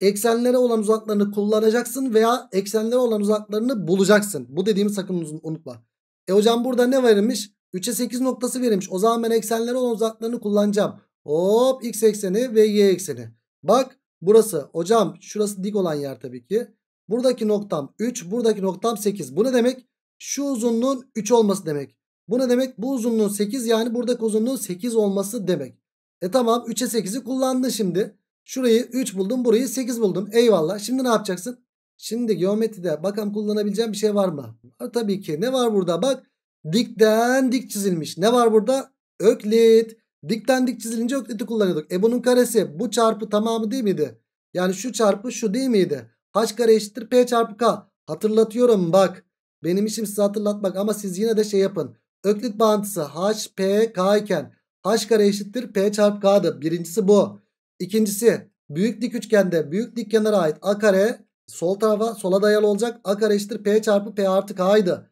eksenlere olan uzaklarını kullanacaksın veya eksenlere olan uzaklarını bulacaksın. Bu dediğimi sakın unutma. E hocam burada ne verilmiş? 3'e 8 noktası verilmiş. O zaman ben eksenlere olan uzaklarını kullanacağım. Hop x ekseni ve y ekseni. Bak Burası hocam şurası dik olan yer tabii ki. Buradaki noktam 3 buradaki noktam 8. Bu ne demek? Şu uzunluğun 3 olması demek. Bu ne demek? Bu uzunluğun 8 yani buradaki uzunluğun 8 olması demek. E tamam 3'e 8'i kullandın şimdi. Şurayı 3 buldum burayı 8 buldum. Eyvallah şimdi ne yapacaksın? Şimdi geometride bakalım kullanabileceğim bir şey var mı? Ha, tabii ki ne var burada bak. Dikten dik çizilmiş. Ne var burada? Öklit. Dikten dik çizilince ökliti kullanıyorduk. E bunun karesi bu çarpı tamamı değil miydi? Yani şu çarpı şu değil miydi? H kare eşittir P çarpı K. Hatırlatıyorum bak. Benim işim size hatırlatmak ama siz yine de şey yapın. Öklit bağıntısı H, P, K iken H kare eşittir P çarpı K'dı. Birincisi bu. İkincisi büyük dik üçgende büyük dik kenara ait A kare sol tarafa sola dayalı olacak. A kare eşittir P çarpı P artı K'ydı.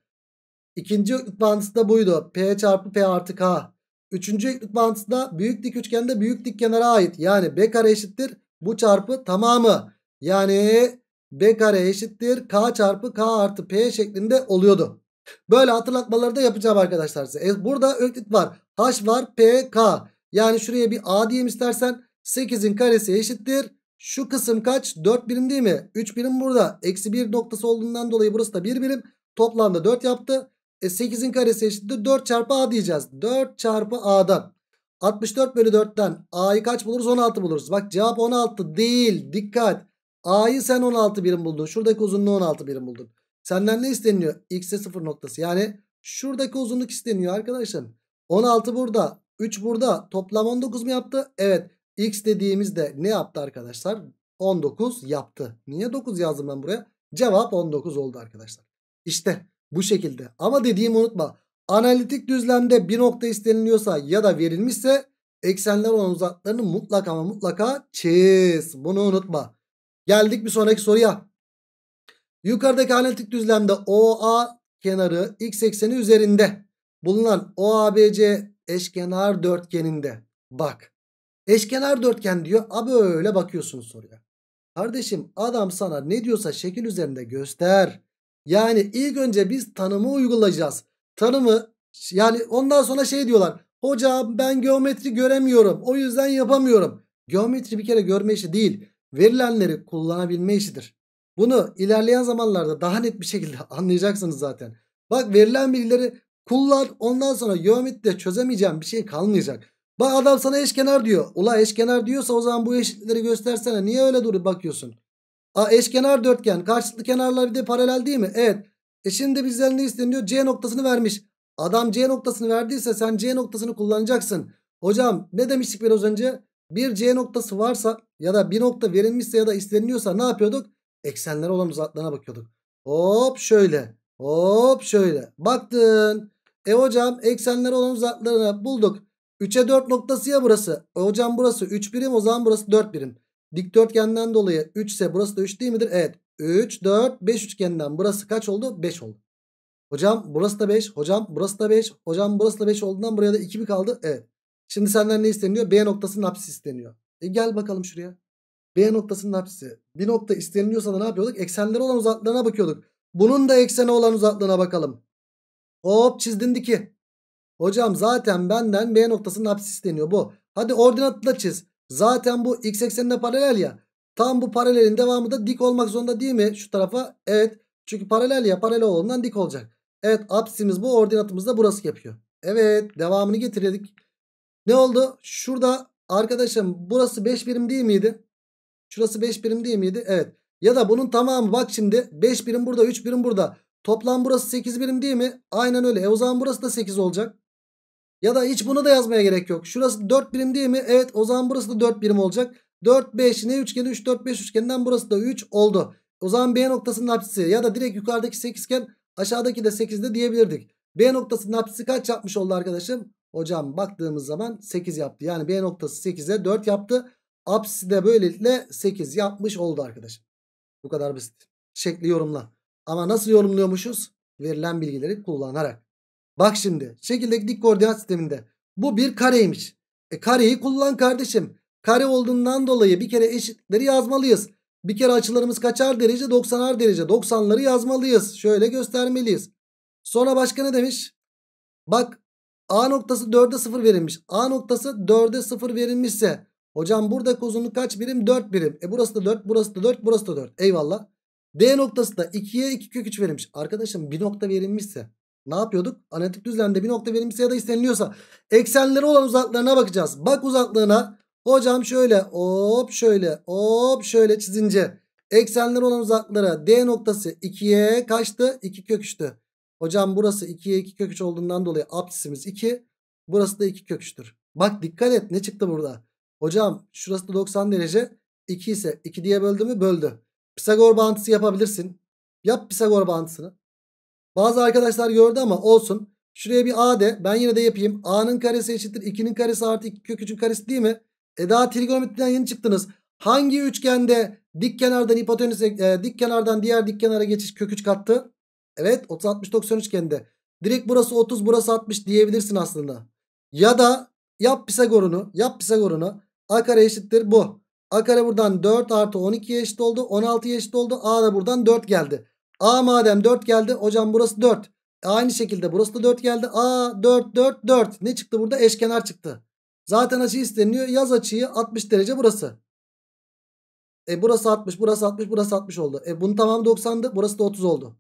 İkinci öklit bağıntısı da buydu. P çarpı P artı K. Üçüncü eklük bağıntısında büyük dik üçgende büyük dik kenara ait. Yani B kare eşittir. Bu çarpı tamamı. Yani B kare eşittir. K çarpı K artı P şeklinde oluyordu. Böyle hatırlatmaları da yapacağım arkadaşlar size. E, burada öklit var. H var. P, K. Yani şuraya bir A diyeyim istersen. 8'in karesi eşittir. Şu kısım kaç? 4 birim değil mi? 3 birim burada. Eksi 1 noktası olduğundan dolayı burası da 1 birim. Toplamda 4 yaptı. E 8'in karesi eşittir 4 çarpı a diyeceğiz. 4 çarpı a'dan 64 bölü 4'ten a'yı kaç buluruz? 16 buluruz. Bak cevap 16 değil. Dikkat. A'yı sen 16 birim buldun. Şuradaki uzunluğu 16 birim buldun. Senden ne isteniyor? X'e 0 noktası. Yani şuradaki uzunluk isteniyor arkadaşım. 16 burada. 3 burada. Toplam 19 mu yaptı? Evet. X dediğimizde ne yaptı arkadaşlar? 19 yaptı. Niye 9 yazdım ben buraya? Cevap 19 oldu arkadaşlar. İşte bu şekilde. Ama dediğimi unutma. Analitik düzlemde bir nokta isteniliyorsa ya da verilmişse eksenler olan uzaklarını mutlaka ama mutlaka çiz. Bunu unutma. Geldik bir sonraki soruya. Yukarıdaki analitik düzlemde OA kenarı x ekseni üzerinde bulunan OABC eşkenar dörtgeninde. Bak eşkenar dörtgen diyor. A böyle bakıyorsun soruya. Kardeşim adam sana ne diyorsa şekil üzerinde göster. Yani ilk önce biz tanımı uygulayacağız. Tanımı yani ondan sonra şey diyorlar. Hocam ben geometri göremiyorum. O yüzden yapamıyorum. Geometri bir kere görme işi değil. Verilenleri kullanabilme işidir. Bunu ilerleyen zamanlarda daha net bir şekilde anlayacaksınız zaten. Bak verilen bilgileri kullan ondan sonra geometride çözemeyeceğim bir şey kalmayacak. Bak adam sana eşkenar diyor. Ula eşkenar diyorsa o zaman bu eşitleri göstersene. Niye öyle durup bakıyorsun? A, eşkenar dörtgen. Karşılıklı kenarlar bir de paralel değil mi? Evet. E şimdi bizden ne isteniyor? C noktasını vermiş. Adam C noktasını verdiyse sen C noktasını kullanacaksın. Hocam ne demiştik biraz önce? Bir C noktası varsa ya da bir nokta verilmişse ya da isteniliyorsa ne yapıyorduk? Eksenler olan uzaklığına bakıyorduk. Hop şöyle. Hop şöyle. Baktın. E hocam eksenler olan uzaklığını bulduk. 3'e 4 noktası ya burası. E hocam burası 3 birim o zaman burası 4 birim. Dikdörtgenden dolayı 3 ise burası da 3 değil midir? Evet. 3, 4, 5 üçgenden burası kaç oldu? 5 oldu. Hocam burası da 5. Hocam burası da 5. Hocam burası da 5 olduğundan buraya da 2 mi kaldı? Evet. Şimdi senden ne isteniyor? B noktasının apsis isteniyor. E gel bakalım şuraya. B noktasının apsisi. Bir nokta isteniliyorsa da ne yapıyorduk? Eksenlere olan uzaklığına bakıyorduk. Bunun da eksene olan uzaklığına bakalım. Hop çizdin diki. Hocam zaten benden B noktasının apsis isteniyor bu. Hadi ordinatla çiz. Zaten bu x eksenine paralel ya. Tam bu paralelin devamı da dik olmak zorunda değil mi şu tarafa? Evet. Çünkü paralel ya paralel olduğundan dik olacak. Evet apsimiz bu ordinatımız da burası yapıyor. Evet devamını getirdik. Ne oldu? Şurada arkadaşım burası 5 birim değil miydi? Şurası 5 birim değil miydi? Evet. Ya da bunun tamamı bak şimdi 5 birim burada 3 birim burada. Toplam burası 8 birim değil mi? Aynen öyle. E o zaman burası da 8 olacak. Ya da hiç bunu da yazmaya gerek yok. Şurası 4 birim değil mi? Evet o zaman burası da 4 birim olacak. 4, 5 ne üçgeni 3, 4, 5 üçgeninden burası da 3 oldu. O zaman B noktasının apsisi ya da direkt yukarıdaki 8 iken aşağıdaki de 8'de diyebilirdik. B noktasının apsisi kaç yapmış oldu arkadaşım? Hocam baktığımız zaman 8 yaptı. Yani B noktası 8'e 4 yaptı. Apsisi de böylelikle 8 yapmış oldu arkadaşım. Bu kadar basit. Şekli yorumla. Ama nasıl yorumluyormuşuz? Verilen bilgileri kullanarak. Bak şimdi şekildeki dik koordinat sisteminde bu bir kareymiş. E kareyi kullan kardeşim. Kare olduğundan dolayı bir kere eşitleri yazmalıyız. Bir kere açılarımız kaçar derece? 90'ar derece. 90'ları yazmalıyız. Şöyle göstermeliyiz. Sonra başka ne demiş? Bak A noktası 4'e 0 verilmiş. A noktası 4'e 0 verilmişse hocam buradaki uzunluk kaç birim? 4 birim. E burası da 4, burası da 4, burası da 4. Eyvallah. D noktası da 2'ye 2 kök 3 verilmiş. Arkadaşım bir nokta verilmişse ne yapıyorduk? Analitik düzlemde bir nokta verilmişse ya da isteniliyorsa eksenleri olan uzaklarına bakacağız. Bak uzaklığına hocam şöyle hop şöyle hop şöyle çizince eksenleri olan uzaklara D noktası 2'ye kaçtı? 2 köküştü. Hocam burası 2'ye 2 köküş olduğundan dolayı apsisimiz 2. Burası da 2 köküştür. Bak dikkat et ne çıktı burada? Hocam şurası da 90 derece. 2 ise 2 diye böldü mü? Böldü. Pisagor bağıntısı yapabilirsin. Yap Pisagor bağıntısını. Bazı arkadaşlar gördü ama olsun. Şuraya bir a de ben yine de yapayım. a'nın karesi eşittir 2'nin karesi artı 2 kök 3'ün karesi değil mi? E daha trigonometriden yeni çıktınız. Hangi üçgende dik kenardan hipotenüs e, dik kenardan diğer dik kenara geçiş kök 3 kattı? Evet 30 60 90 üçgende. Direkt burası 30 burası 60 diyebilirsin aslında. Ya da yap Pisagor'unu yap Pisagor'unu a kare eşittir bu. A kare buradan 4 artı 12 eşit oldu. 16 eşit oldu. A da buradan 4 geldi. A madem 4 geldi. Hocam burası 4. E, aynı şekilde burası da 4 geldi. A 4 4 4. Ne çıktı burada? Eşkenar çıktı. Zaten açı isteniyor. Yaz açıyı 60 derece burası. E burası 60, burası 60, burası 60 oldu. E bunun tamamı 90'dı. Burası da 30 oldu.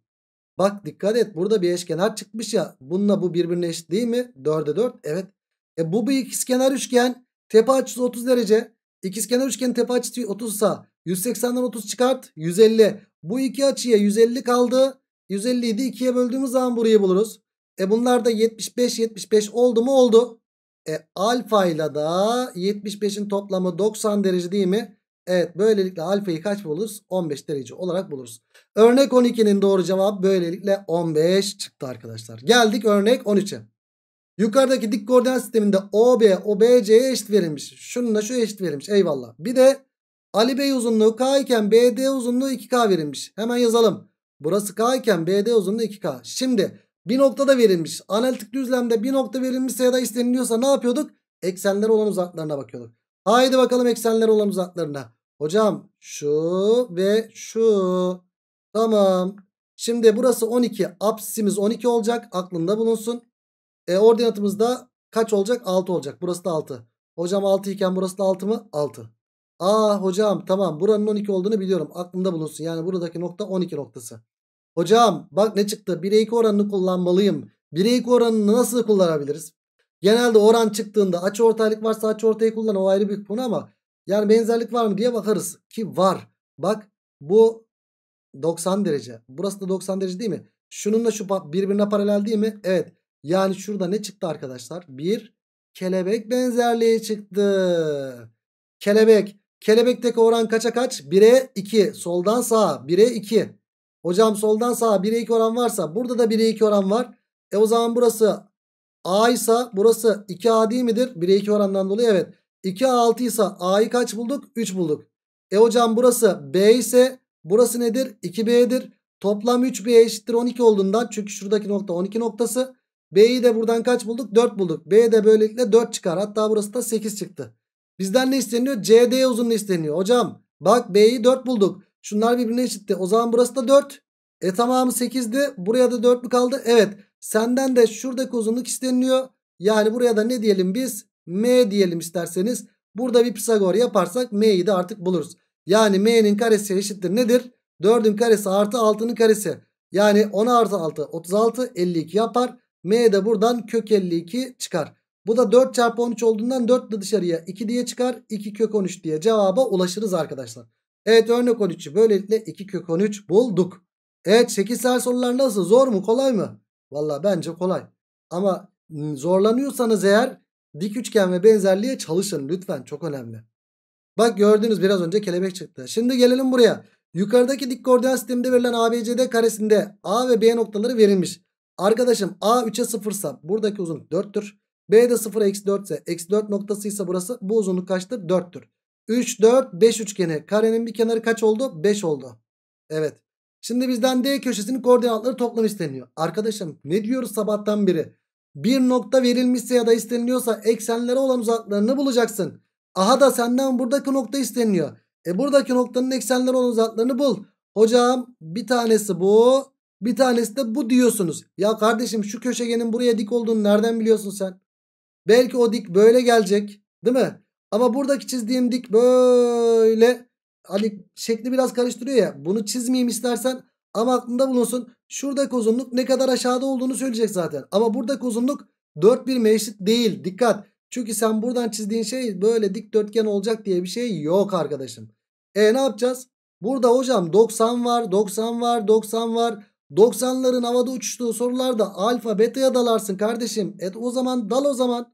Bak dikkat et. Burada bir eşkenar çıkmış ya. Bununla bu birbirine eşit değil mi? 4'e 4. Evet. E bu bir ikizkenar üçgen. Tepe açısı 30 derece. İkizkenar üçgenin tepe açısı 30 sa 180'den 30 çıkart 150. Bu iki açıya 150 kaldı. 150'yi de 2'ye böldüğümüz zaman burayı buluruz. E bunlar da 75 75 oldu mu oldu. E alfa ile da 75'in toplamı 90 derece değil mi? Evet böylelikle alfayı kaç buluruz? 15 derece olarak buluruz. Örnek 12'nin doğru cevabı böylelikle 15 çıktı arkadaşlar. Geldik örnek 13'e. Yukarıdaki dik koordinat sisteminde OB, OBC'ye eşit verilmiş. Şununla şu eşit verilmiş eyvallah. Bir de Ali Bey uzunluğu K iken BD uzunluğu 2K verilmiş. Hemen yazalım. Burası K iken BD uzunluğu 2K. Şimdi bir nokta da verilmiş. Analitik düzlemde bir nokta verilmişse ya da isteniliyorsa ne yapıyorduk? Eksenler olan uzaklarına bakıyorduk. Haydi bakalım eksenler olan uzaklarına. Hocam şu ve şu. Tamam. Şimdi burası 12. Apsisimiz 12 olacak. Aklında bulunsun. E, ordinatımız da kaç olacak? 6 olacak. Burası da 6. Hocam 6 iken burası da 6 mı? 6. Aa ah hocam tamam buranın 12 olduğunu biliyorum. Aklımda bulunsun. Yani buradaki nokta 12 noktası. Hocam bak ne çıktı. 1'e 2 oranını kullanmalıyım. 1'e 2 oranını nasıl kullanabiliriz? Genelde oran çıktığında açı ortaylık varsa açı ortayı kullan. O ayrı bir konu ama yani benzerlik var mı diye bakarız. Ki var. Bak bu 90 derece. Burası da 90 derece değil mi? Şununla şu birbirine paralel değil mi? Evet. Yani şurada ne çıktı arkadaşlar? Bir kelebek benzerliği çıktı. Kelebek Kelebekteki oran kaça kaç? 1'e 2. Soldan sağa 1'e 2. Hocam soldan sağa 1'e 2 oran varsa burada da 1'e 2 oran var. E o zaman burası A ise burası 2A değil midir? 1'e 2 orandan dolayı evet. 2A 6 ise A'yı kaç bulduk? 3 bulduk. E hocam burası B ise burası nedir? 2B'dir. Toplam 3B eşittir 12 olduğundan çünkü şuradaki nokta 12 noktası. B'yi de buradan kaç bulduk? 4 bulduk. B de böylelikle 4 çıkar. Hatta burası da 8 çıktı. Bizden ne isteniyor? CD uzunluğu isteniyor. Hocam bak B'yi 4 bulduk. Şunlar birbirine eşitti. O zaman burası da 4. E tamamı 8'di. Buraya da 4 mü kaldı? Evet. Senden de şuradaki uzunluk isteniliyor. Yani buraya da ne diyelim biz? M diyelim isterseniz. Burada bir Pisagor yaparsak M'yi de artık buluruz. Yani M'nin karesi eşittir nedir? 4'ün karesi artı 6'nın karesi. Yani 10 artı 6 36 52 yapar. M de buradan kök 52 çıkar. Bu da 4 çarpı 13 olduğundan 4 de dışarıya 2 diye çıkar. 2 kök 13 diye cevaba ulaşırız arkadaşlar. Evet örnek 13'ü böylelikle 2 kök 13 bulduk. Evet 8'sel sorular nasıl? Zor mu kolay mı? Valla bence kolay. Ama ıı, zorlanıyorsanız eğer dik üçgen ve benzerliğe çalışın lütfen çok önemli. Bak gördünüz biraz önce kelebek çıktı. Şimdi gelelim buraya. Yukarıdaki dik koordinat sisteminde verilen ABCD karesinde A ve B noktaları verilmiş. Arkadaşım A 3'e 0 buradaki uzunluk 4'tür. B de 0 eksi 4 ise eksi 4 noktasıysa burası bu uzunluk kaçtır? 4'tür. 3 4 5 üçgeni karenin bir kenarı kaç oldu? 5 oldu. Evet. Şimdi bizden D köşesinin koordinatları toplam isteniyor. Arkadaşım ne diyoruz sabahtan beri? Bir nokta verilmişse ya da isteniliyorsa eksenlere olan uzaklarını bulacaksın. Aha da senden buradaki nokta isteniyor. E buradaki noktanın eksenlere olan uzaklarını bul. Hocam bir tanesi bu bir tanesi de bu diyorsunuz. Ya kardeşim şu köşegenin buraya dik olduğunu nereden biliyorsun sen? Belki o dik böyle gelecek. Değil mi? Ama buradaki çizdiğim dik böyle hani şekli biraz karıştırıyor ya. Bunu çizmeyeyim istersen ama aklında bulunsun. Şuradaki uzunluk ne kadar aşağıda olduğunu söyleyecek zaten. Ama buradaki uzunluk 4 bir eşit değil. Dikkat. Çünkü sen buradan çizdiğin şey böyle dikdörtgen olacak diye bir şey yok arkadaşım. E ne yapacağız? Burada hocam 90 var, 90 var, 90 var. 90'ların havada uçuştuğu sorularda alfa beta'ya dalarsın kardeşim. Et o zaman dal o zaman.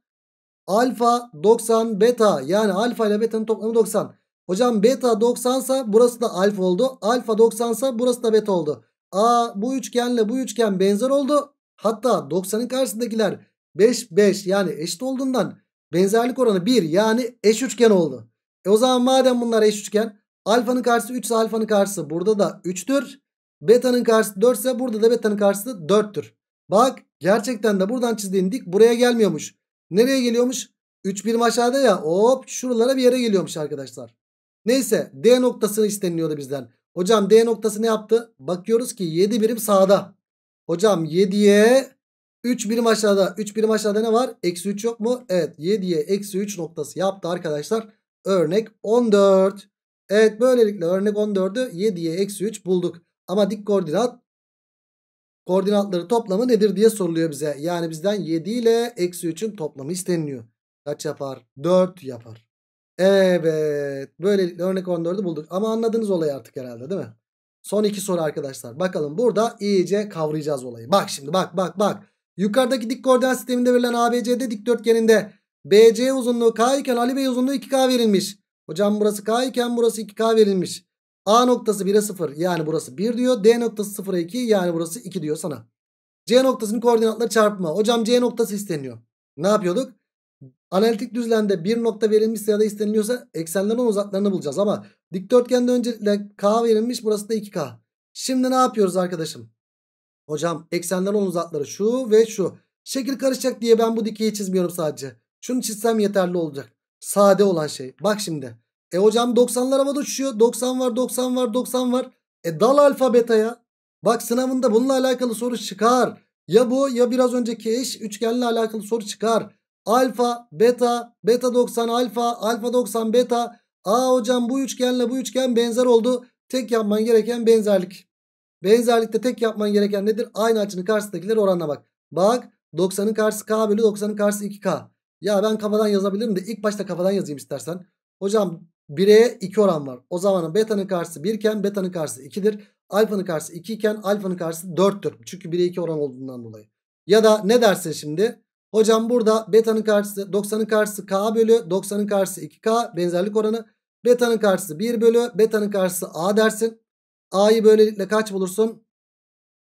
Alfa 90 beta yani alfa ile beta'nın toplamı 90. Hocam beta 90 sa burası da alfa oldu. Alfa 90 sa burası da beta oldu. A bu üçgenle bu üçgen benzer oldu. Hatta 90'ın karşısındakiler 5 5 yani eşit olduğundan benzerlik oranı 1 yani eş üçgen oldu. E o zaman madem bunlar eş üçgen alfanın karşısı 3 ise alfanın karşısı burada da 3'tür. Beta'nın karşısı 4 ise burada da beta'nın karşısı 4'tür. Bak gerçekten de buradan çizdiğin dik buraya gelmiyormuş. Nereye geliyormuş? 3 birim aşağıda ya hop şuralara bir yere geliyormuş arkadaşlar. Neyse D noktasını isteniliyordu bizden. Hocam D noktası ne yaptı? Bakıyoruz ki 7 birim sağda. Hocam 7'ye 3 birim aşağıda. 3 birim aşağıda ne var? Eksi 3 yok mu? Evet 7'ye eksi 3 noktası yaptı arkadaşlar. Örnek 14. Evet böylelikle örnek 14'ü 7'ye eksi 3 bulduk. Ama dik koordinat koordinatları toplamı nedir diye soruluyor bize. Yani bizden 7 ile eksi 3'ün toplamı isteniliyor. Kaç yapar? 4 yapar. Evet. Böylelikle örnek 14'ü bulduk. Ama anladınız olayı artık herhalde değil mi? Son iki soru arkadaşlar. Bakalım burada iyice kavrayacağız olayı. Bak şimdi bak bak bak. Yukarıdaki dik koordinat sisteminde verilen ABC'de dikdörtgeninde BC uzunluğu K iken Ali Bey uzunluğu 2K verilmiş. Hocam burası K iken burası 2K verilmiş. A noktası 1'e 0 yani burası 1 diyor. D noktası 0'a 2 yani burası 2 diyor sana. C noktasının koordinatları çarpma. Hocam C noktası isteniyor. Ne yapıyorduk? Analitik düzlemde bir nokta verilmişse ya da isteniliyorsa eksenlerin uzaklarını bulacağız. Ama dikdörtgende öncelikle K verilmiş burası da 2K. Şimdi ne yapıyoruz arkadaşım? Hocam eksenlerin uzakları şu ve şu. Şekil karışacak diye ben bu dikeyi çizmiyorum sadece. Şunu çizsem yeterli olacak. Sade olan şey. Bak şimdi. E hocam 90'lar havada uçuşuyor. 90 var 90 var 90 var. E dal alfa beta'ya. Bak sınavında bununla alakalı soru çıkar. Ya bu ya biraz önceki eş üçgenle alakalı soru çıkar. Alfa, beta, beta 90, alfa, alfa 90, beta. Aa hocam bu üçgenle bu üçgen benzer oldu. Tek yapman gereken benzerlik. Benzerlikte tek yapman gereken nedir? Aynı açının karşısındakileri oranla bak. Bak 90'ın karşısı k bölü 90'ın karşısı 2k. Ya ben kafadan yazabilirim de ilk başta kafadan yazayım istersen. Hocam 1'e 2 oran var. O zaman beta'nın karşısı 1 iken beta'nın karşısı 2'dir. Alfa'nın karşısı 2 iken alfa'nın karşısı 4'tür. Çünkü 1'e 2 oran olduğundan dolayı. Ya da ne dersin şimdi? Hocam burada beta'nın karşısı 90'ın karşısı k bölü 90'ın karşısı 2k benzerlik oranı. Beta'nın karşısı 1 bölü beta'nın karşısı a dersin. A'yı böylelikle kaç bulursun?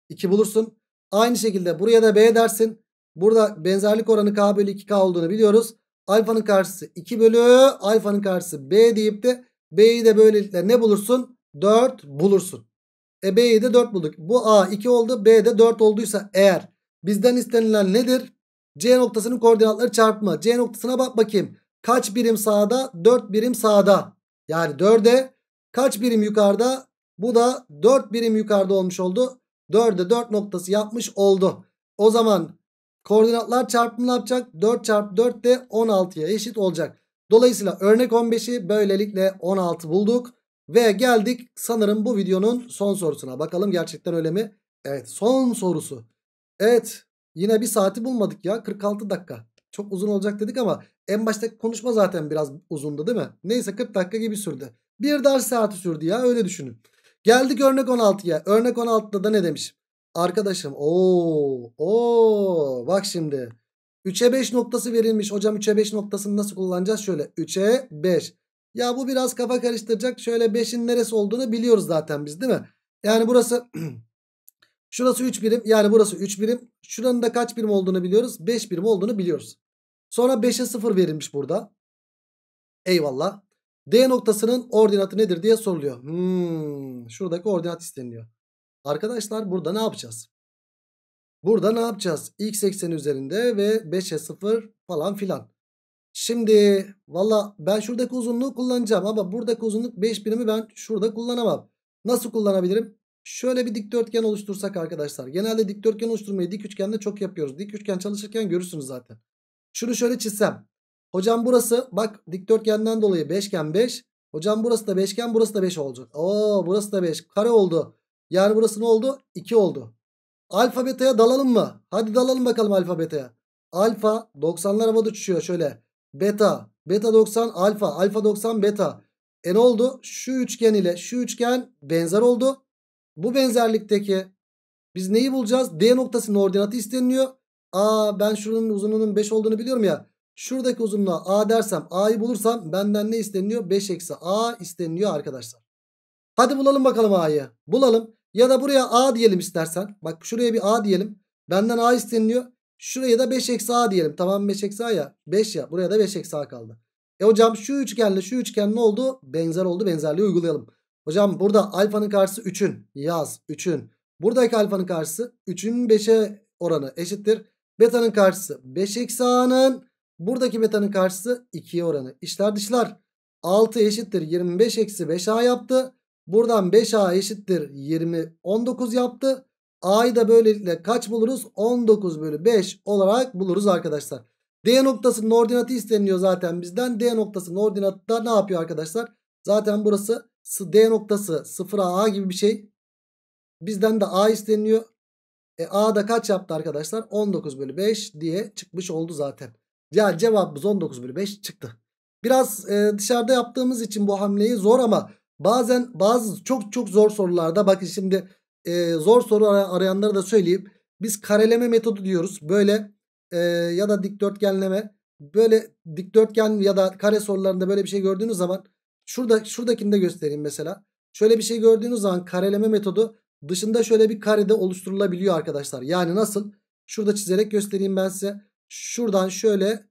2 bulursun. Aynı şekilde buraya da b dersin. Burada benzerlik oranı k bölü 2k olduğunu biliyoruz. Alfanın karşısı 2 bölü alfanın karşısı B deyip de B'yi de böylelikle ne bulursun? 4 bulursun. E B'yi de 4 bulduk. Bu A 2 oldu. B de 4 olduysa eğer bizden istenilen nedir? C noktasının koordinatları çarpma. C noktasına bak bakayım. Kaç birim sağda? 4 birim sağda. Yani 4'e kaç birim yukarıda? Bu da 4 birim yukarıda olmuş oldu. 4'e 4 noktası yapmış oldu. O zaman Koordinatlar çarpımını yapacak. 4 çarpı 4 de 16'ya eşit olacak. Dolayısıyla örnek 15'i böylelikle 16 bulduk. Ve geldik sanırım bu videonun son sorusuna. Bakalım gerçekten öyle mi? Evet son sorusu. Evet yine bir saati bulmadık ya 46 dakika. Çok uzun olacak dedik ama en baştaki konuşma zaten biraz uzundu değil mi? Neyse 40 dakika gibi sürdü. Bir ders saati sürdü ya öyle düşünün. Geldik örnek 16'ya. Örnek 16'da da ne demiş? Arkadaşım ooo ooo bak şimdi 3'e 5 noktası verilmiş. Hocam 3'e 5 noktasını nasıl kullanacağız? Şöyle 3'e 5. Ya bu biraz kafa karıştıracak. Şöyle 5'in neresi olduğunu biliyoruz zaten biz değil mi? Yani burası şurası 3 birim. Yani burası 3 birim. Şuranın da kaç birim olduğunu biliyoruz? 5 birim olduğunu biliyoruz. Sonra 5'e 0 verilmiş burada. Eyvallah. D noktasının ordinatı nedir diye soruluyor. Hmm, şuradaki ordinat isteniliyor. Arkadaşlar burada ne yapacağız? Burada ne yapacağız? X ekseni üzerinde ve 5'e 0 falan filan. Şimdi valla ben şuradaki uzunluğu kullanacağım ama buradaki uzunluk 5 birimi ben şurada kullanamam. Nasıl kullanabilirim? Şöyle bir dikdörtgen oluştursak arkadaşlar. Genelde dikdörtgen oluşturmayı dik üçgende çok yapıyoruz. Dik üçgen çalışırken görürsünüz zaten. Şunu şöyle çizsem. Hocam burası bak dikdörtgenden dolayı 5 beşgen 5. Hocam burası da 5 beşgen burası da 5 olacak. Oo burası da 5 kare oldu. Yani burası ne oldu? 2 oldu. Alfa beta'ya dalalım mı? Hadi dalalım bakalım alfa beta'ya. Alfa 90'lar havada uçuşuyor şöyle. Beta. Beta 90 alfa. Alfa 90 beta. E ne oldu? Şu üçgen ile şu üçgen benzer oldu. Bu benzerlikteki biz neyi bulacağız? D noktasının ordinatı isteniliyor. Aa ben şunun uzunluğunun 5 olduğunu biliyorum ya. Şuradaki uzunluğa A dersem A'yı bulursam benden ne isteniliyor? 5 eksi A isteniliyor arkadaşlar. Hadi bulalım bakalım A'yı. Bulalım. Ya da buraya A diyelim istersen. Bak şuraya bir A diyelim. Benden A isteniliyor. Şuraya da 5 eksi A diyelim. Tamam 5 eksi A ya. 5 ya. Buraya da 5 eksi A kaldı. E hocam şu üçgenle şu üçgen ne oldu? Benzer oldu. Benzerliği uygulayalım. Hocam burada alfanın karşısı 3'ün. Yaz 3'ün. Buradaki alfanın karşısı 3'ün 5'e oranı eşittir. Beta'nın karşısı 5 eksi A'nın. Buradaki beta'nın karşısı 2'ye oranı. İşler dışlar. 6 eşittir 25 eksi 5A yaptı. Buradan 5A eşittir 20 19 yaptı. A'yı da böylelikle kaç buluruz? 19 bölü 5 olarak buluruz arkadaşlar. D noktasının ordinatı isteniliyor zaten bizden. D noktasının ordinatı da ne yapıyor arkadaşlar? Zaten burası D noktası 0A A gibi bir şey. Bizden de A isteniliyor. E A da kaç yaptı arkadaşlar? 19 bölü 5 diye çıkmış oldu zaten. Yani cevabımız 19 bölü 5 çıktı. Biraz e, dışarıda yaptığımız için bu hamleyi zor ama Bazen bazı çok çok zor sorularda bakın şimdi e, zor soru arayanlara da söyleyeyim. Biz kareleme metodu diyoruz. Böyle e, ya da dikdörtgenleme böyle dikdörtgen ya da kare sorularında böyle bir şey gördüğünüz zaman şurada şuradakini de göstereyim mesela. Şöyle bir şey gördüğünüz zaman kareleme metodu dışında şöyle bir karede oluşturulabiliyor arkadaşlar. Yani nasıl? Şurada çizerek göstereyim ben size. Şuradan şöyle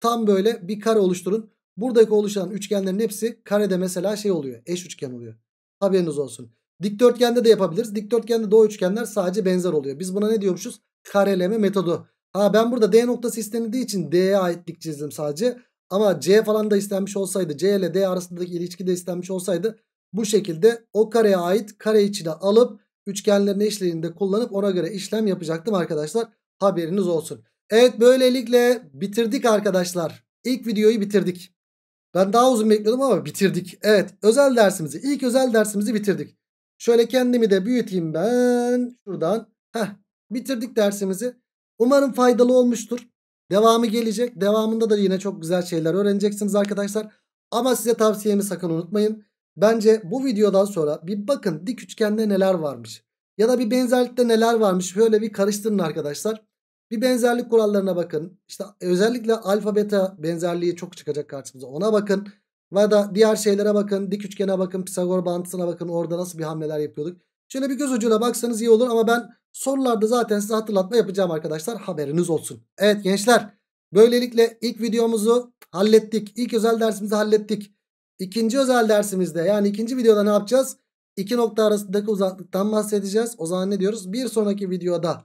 tam böyle bir kare oluşturun. Buradaki oluşan üçgenlerin hepsi karede mesela şey oluyor. Eş üçgen oluyor. Haberiniz olsun. Dikdörtgende de yapabiliriz. Dikdörtgende de üçgenler sadece benzer oluyor. Biz buna ne diyormuşuz? Kareleme metodu. Ha ben burada D noktası istenildiği için D'ye aitlik çizdim sadece. Ama C falan da istenmiş olsaydı C ile D arasındaki ilişki de istenmiş olsaydı bu şekilde o kareye ait kare içine alıp üçgenlerin eşliğini de kullanıp ona göre işlem yapacaktım arkadaşlar. Haberiniz olsun. Evet böylelikle bitirdik arkadaşlar. İlk videoyu bitirdik. Ben daha uzun bekliyordum ama bitirdik. Evet özel dersimizi ilk özel dersimizi bitirdik. Şöyle kendimi de büyüteyim ben. Şuradan. Heh bitirdik dersimizi. Umarım faydalı olmuştur. Devamı gelecek. Devamında da yine çok güzel şeyler öğreneceksiniz arkadaşlar. Ama size tavsiyemi sakın unutmayın. Bence bu videodan sonra bir bakın dik üçgende neler varmış. Ya da bir benzerlikte neler varmış. Böyle bir karıştırın arkadaşlar. Bir benzerlik kurallarına bakın. İşte e, özellikle alfa beta benzerliği çok çıkacak karşımıza. Ona bakın. Ve da diğer şeylere bakın. Dik üçgene bakın. Pisagor bantısına bakın. Orada nasıl bir hamleler yapıyorduk. Şöyle bir göz ucuyla baksanız iyi olur ama ben sorularda zaten size hatırlatma yapacağım arkadaşlar. Haberiniz olsun. Evet gençler. Böylelikle ilk videomuzu hallettik. İlk özel dersimizi hallettik. İkinci özel dersimizde yani ikinci videoda ne yapacağız? İki nokta arasındaki uzaklıktan bahsedeceğiz. O zaman ne diyoruz? Bir sonraki videoda